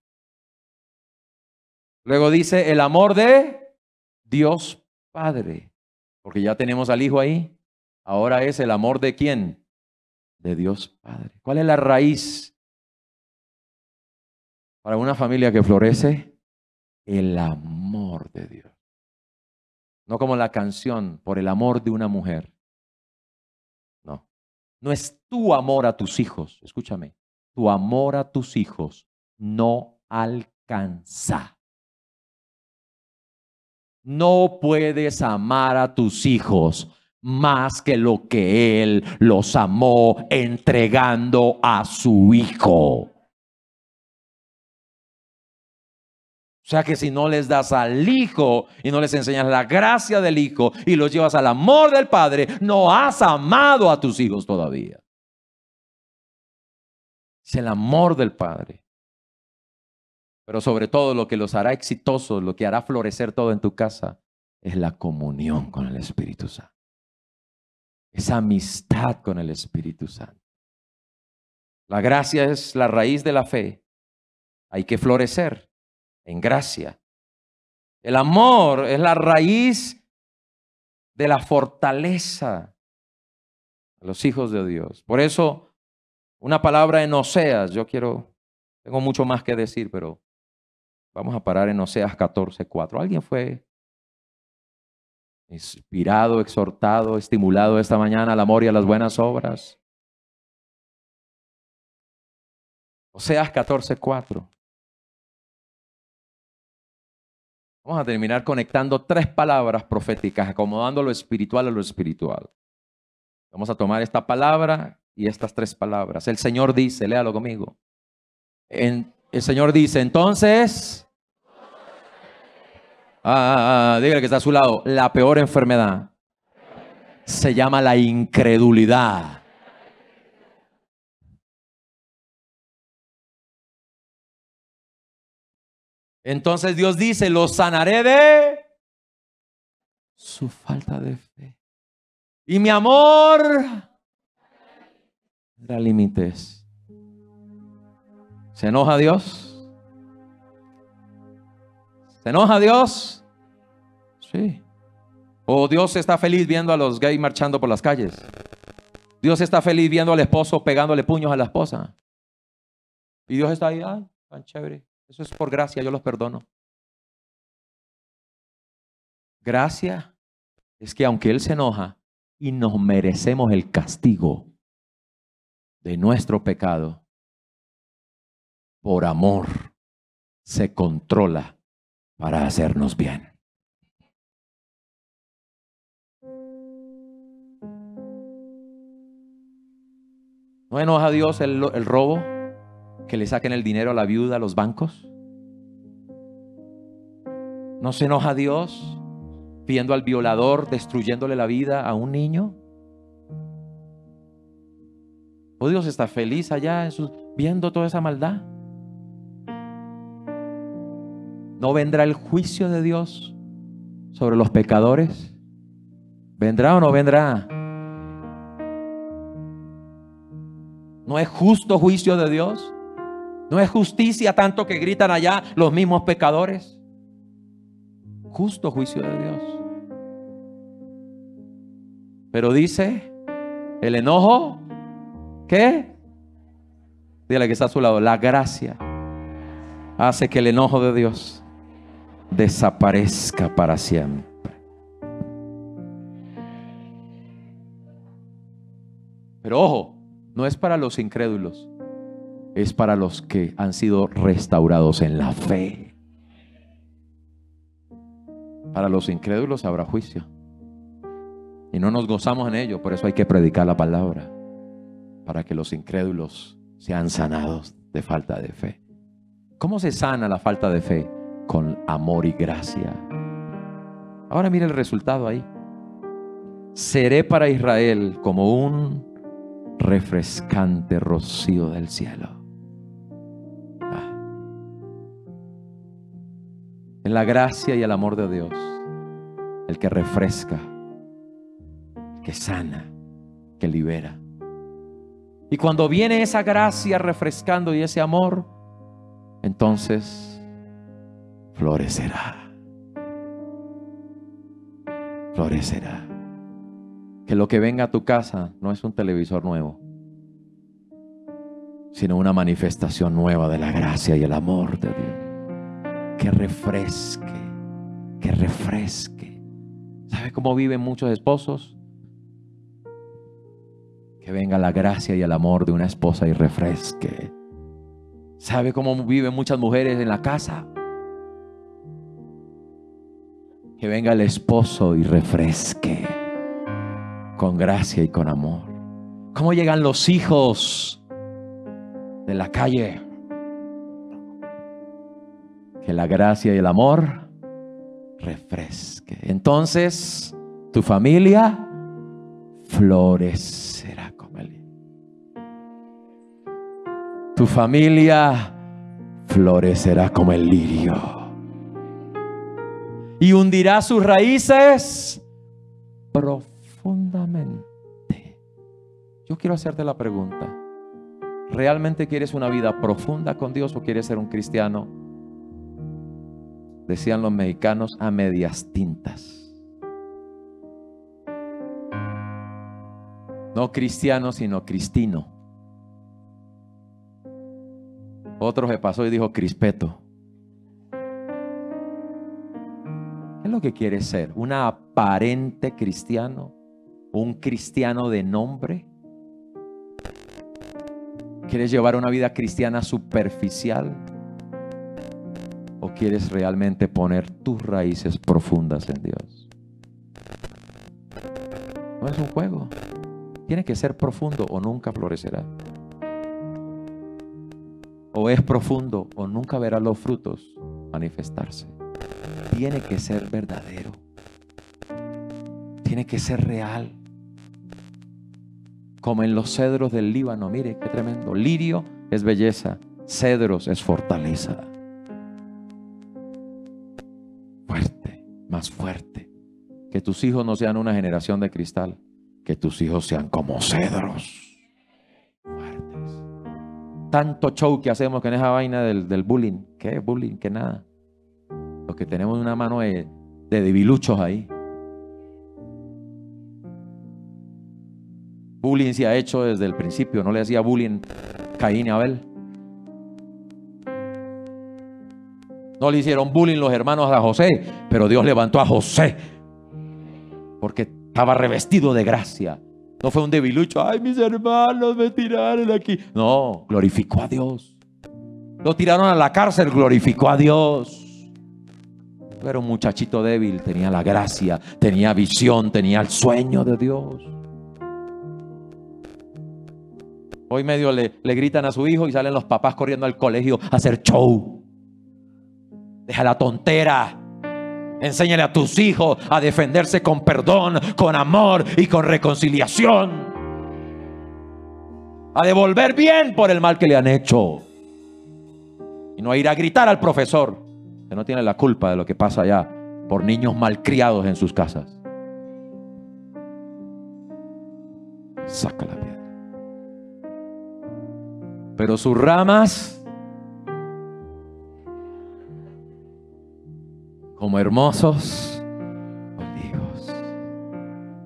[SPEAKER 2] Luego dice el amor de Dios Padre,
[SPEAKER 1] porque ya tenemos al Hijo ahí, ahora es el amor de quién?
[SPEAKER 2] De Dios Padre.
[SPEAKER 1] ¿Cuál es la raíz
[SPEAKER 2] para una familia que florece? El amor de Dios. No como la
[SPEAKER 1] canción, por el amor de una mujer. No. No es tu amor a tus hijos, escúchame, tu amor a tus hijos no alcanza no puedes amar a tus hijos más que lo que Él los amó entregando a
[SPEAKER 2] su Hijo. O
[SPEAKER 1] sea que si no les das al Hijo y no les enseñas la gracia del Hijo y los llevas al amor del Padre, no has amado a tus hijos todavía. Es el amor del Padre. Pero sobre todo lo que los hará exitosos, lo que hará florecer todo en tu casa, es la comunión con el Espíritu Santo. Esa amistad con el Espíritu Santo. La gracia es la raíz de la fe. Hay que florecer en gracia. El amor es la raíz de la fortaleza a los hijos de Dios. Por eso, una palabra en Oseas, yo quiero, tengo mucho más que decir, pero Vamos a parar en Oseas 14:4. ¿Alguien fue inspirado, exhortado, estimulado esta mañana al amor y a las buenas obras?
[SPEAKER 2] Oseas 14:4. Vamos a terminar conectando tres palabras proféticas,
[SPEAKER 1] acomodando lo espiritual a lo espiritual. Vamos a tomar esta palabra y estas tres palabras. El Señor dice, léalo conmigo. el Señor dice, entonces, Ah, ah, ah, ah, dígale que está a su lado, la peor
[SPEAKER 2] enfermedad se llama la incredulidad. Entonces Dios dice, Lo sanaré de su
[SPEAKER 1] falta de fe. Y mi amor la límites. ¿Se enoja Dios? ¿Se enoja Dios? Sí. ¿O Dios está feliz viendo a los gays marchando por las calles? Dios está feliz viendo al esposo
[SPEAKER 2] pegándole puños a la esposa. Y Dios está ahí, ay, tan chévere. Eso es por gracia, yo los perdono. Gracia es que aunque Él se enoja y nos merecemos el castigo de nuestro pecado, por amor se controla para hacernos bien.
[SPEAKER 1] ¿No enoja a Dios el, robo? Que le saquen el dinero a la viuda, a los bancos. ¿No se enoja Dios viendo al violador destruyéndole la vida a un niño? ¿O Dios está feliz allá viendo toda esa maldad? ¿No vendrá el juicio de Dios sobre los pecadores? ¿Vendrá o no vendrá? ¿No es justo juicio de Dios? ¿No es justicia tanto que gritan allá los mismos pecadores? Justo juicio de Dios. Pero dice, el enojo, ¿qué? Dile que está a su lado, la gracia hace que el enojo de Dios desaparezca para siempre. Pero ojo, no es para los incrédulos, es para los que han sido restaurados en la fe. Para los incrédulos habrá juicio. Y no nos gozamos en ello, por eso hay que predicar la palabra, para que los incrédulos sean sanados de falta de fe. ¿Cómo se sana la falta de fe? con amor y gracia. Ahora mire el resultado ahí. Seré para Israel como un refrescante rocío del cielo. Ah. En la gracia y el amor de Dios, el que refresca, que sana, que libera. Y cuando viene esa gracia refrescando y ese amor, entonces florecerá. Florecerá. Que lo que venga a tu casa no es un televisor nuevo, sino una manifestación nueva de la gracia y el amor de Dios. Que refresque, que refresque. ¿Sabe cómo viven muchos esposos? Que venga la gracia y el amor de una esposa y refresque. ¿Sabe cómo viven muchas mujeres en la casa? Que venga el esposo y refresque con gracia y con amor. ¿Cómo llegan los hijos de la calle? Que la gracia y el amor refresque. Entonces, tu familia florecerá como el Tu familia florecerá como el lirio y hundirá sus raíces profundamente. Yo quiero hacerte la pregunta. ¿Realmente quieres una vida profunda con Dios o quieres ser un cristiano? Decían los mexicanos a medias tintas. No cristiano, sino cristino. Otro se pasó y dijo crispeto. ¿Qué que ser? ¿Un aparente cristiano? ¿Un cristiano de nombre? ¿Quieres llevar una vida cristiana superficial? ¿O quieres realmente poner tus raíces profundas en Dios? No es un juego. Tiene que ser profundo o nunca florecerá. O es profundo o nunca verá los frutos manifestarse tiene que ser verdadero. Tiene que ser real. Como en los cedros del Líbano, mire qué tremendo. Lirio es belleza, cedros es fortaleza. Fuerte, más fuerte. Que tus hijos no sean una generación de cristal, que tus hijos sean como cedros. Fuertes. Tanto show que hacemos en esa vaina del, del bullying. ¿Qué bullying? Que nada que tenemos una mano de, de debiluchos ahí. Bullying se ha hecho desde el principio, no le hacía bullying Caín y Abel. No le hicieron bullying los hermanos a José, pero Dios levantó a José porque estaba revestido de gracia. No fue un debilucho, ay, mis hermanos me tiraron aquí. No, glorificó a Dios. Lo tiraron a la cárcel, glorificó a Dios. Pero un muchachito débil tenía la gracia, tenía visión, tenía el sueño de Dios. Hoy medio le, gritan a su hijo y salen los papás corriendo al colegio a hacer show. Deja la tontera. Enséñale a tus hijos a defenderse con perdón, con amor y con reconciliación. A devolver bien por el mal que le han hecho. Y no a ir a gritar al profesor. Usted no tiene la culpa de lo que pasa allá por niños malcriados en sus casas. Saca la piedra. Pero sus ramas, como hermosos olivos,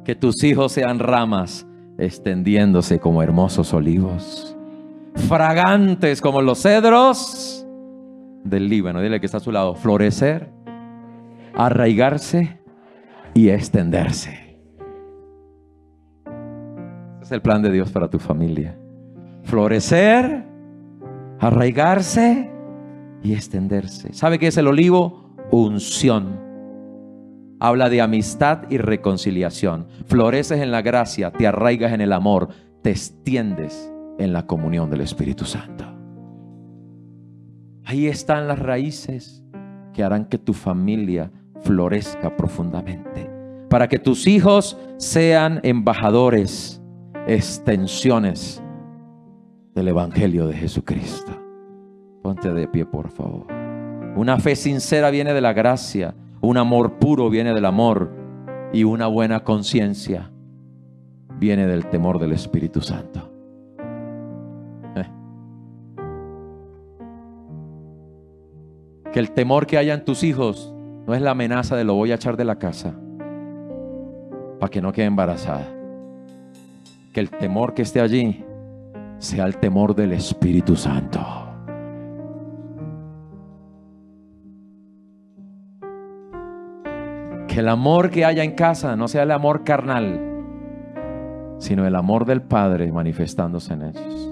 [SPEAKER 1] que tus hijos sean ramas extendiéndose como hermosos olivos, fragantes como los cedros del Líbano. Dile que está a su lado. Florecer, arraigarse y extenderse. Ese es el plan de Dios para tu familia. Florecer, arraigarse y extenderse. ¿Sabe qué es el olivo? Unción. Habla de amistad y reconciliación. Floreces en la gracia, te arraigas en el amor, te extiendes en la comunión del Espíritu Santo. Ahí están las raíces que harán que tu familia florezca profundamente. Para que tus hijos sean embajadores, extensiones del Evangelio de Jesucristo. Ponte de pie, por favor. Una fe sincera viene de la gracia, un amor puro viene del amor y una buena conciencia viene del temor del Espíritu Santo. Que el temor que haya en tus hijos no es la amenaza de lo voy a echar de la casa para que no quede embarazada. Que el temor que esté allí sea el temor del Espíritu Santo. Que el amor que haya en casa no sea el amor carnal, sino el amor del Padre manifestándose en ellos.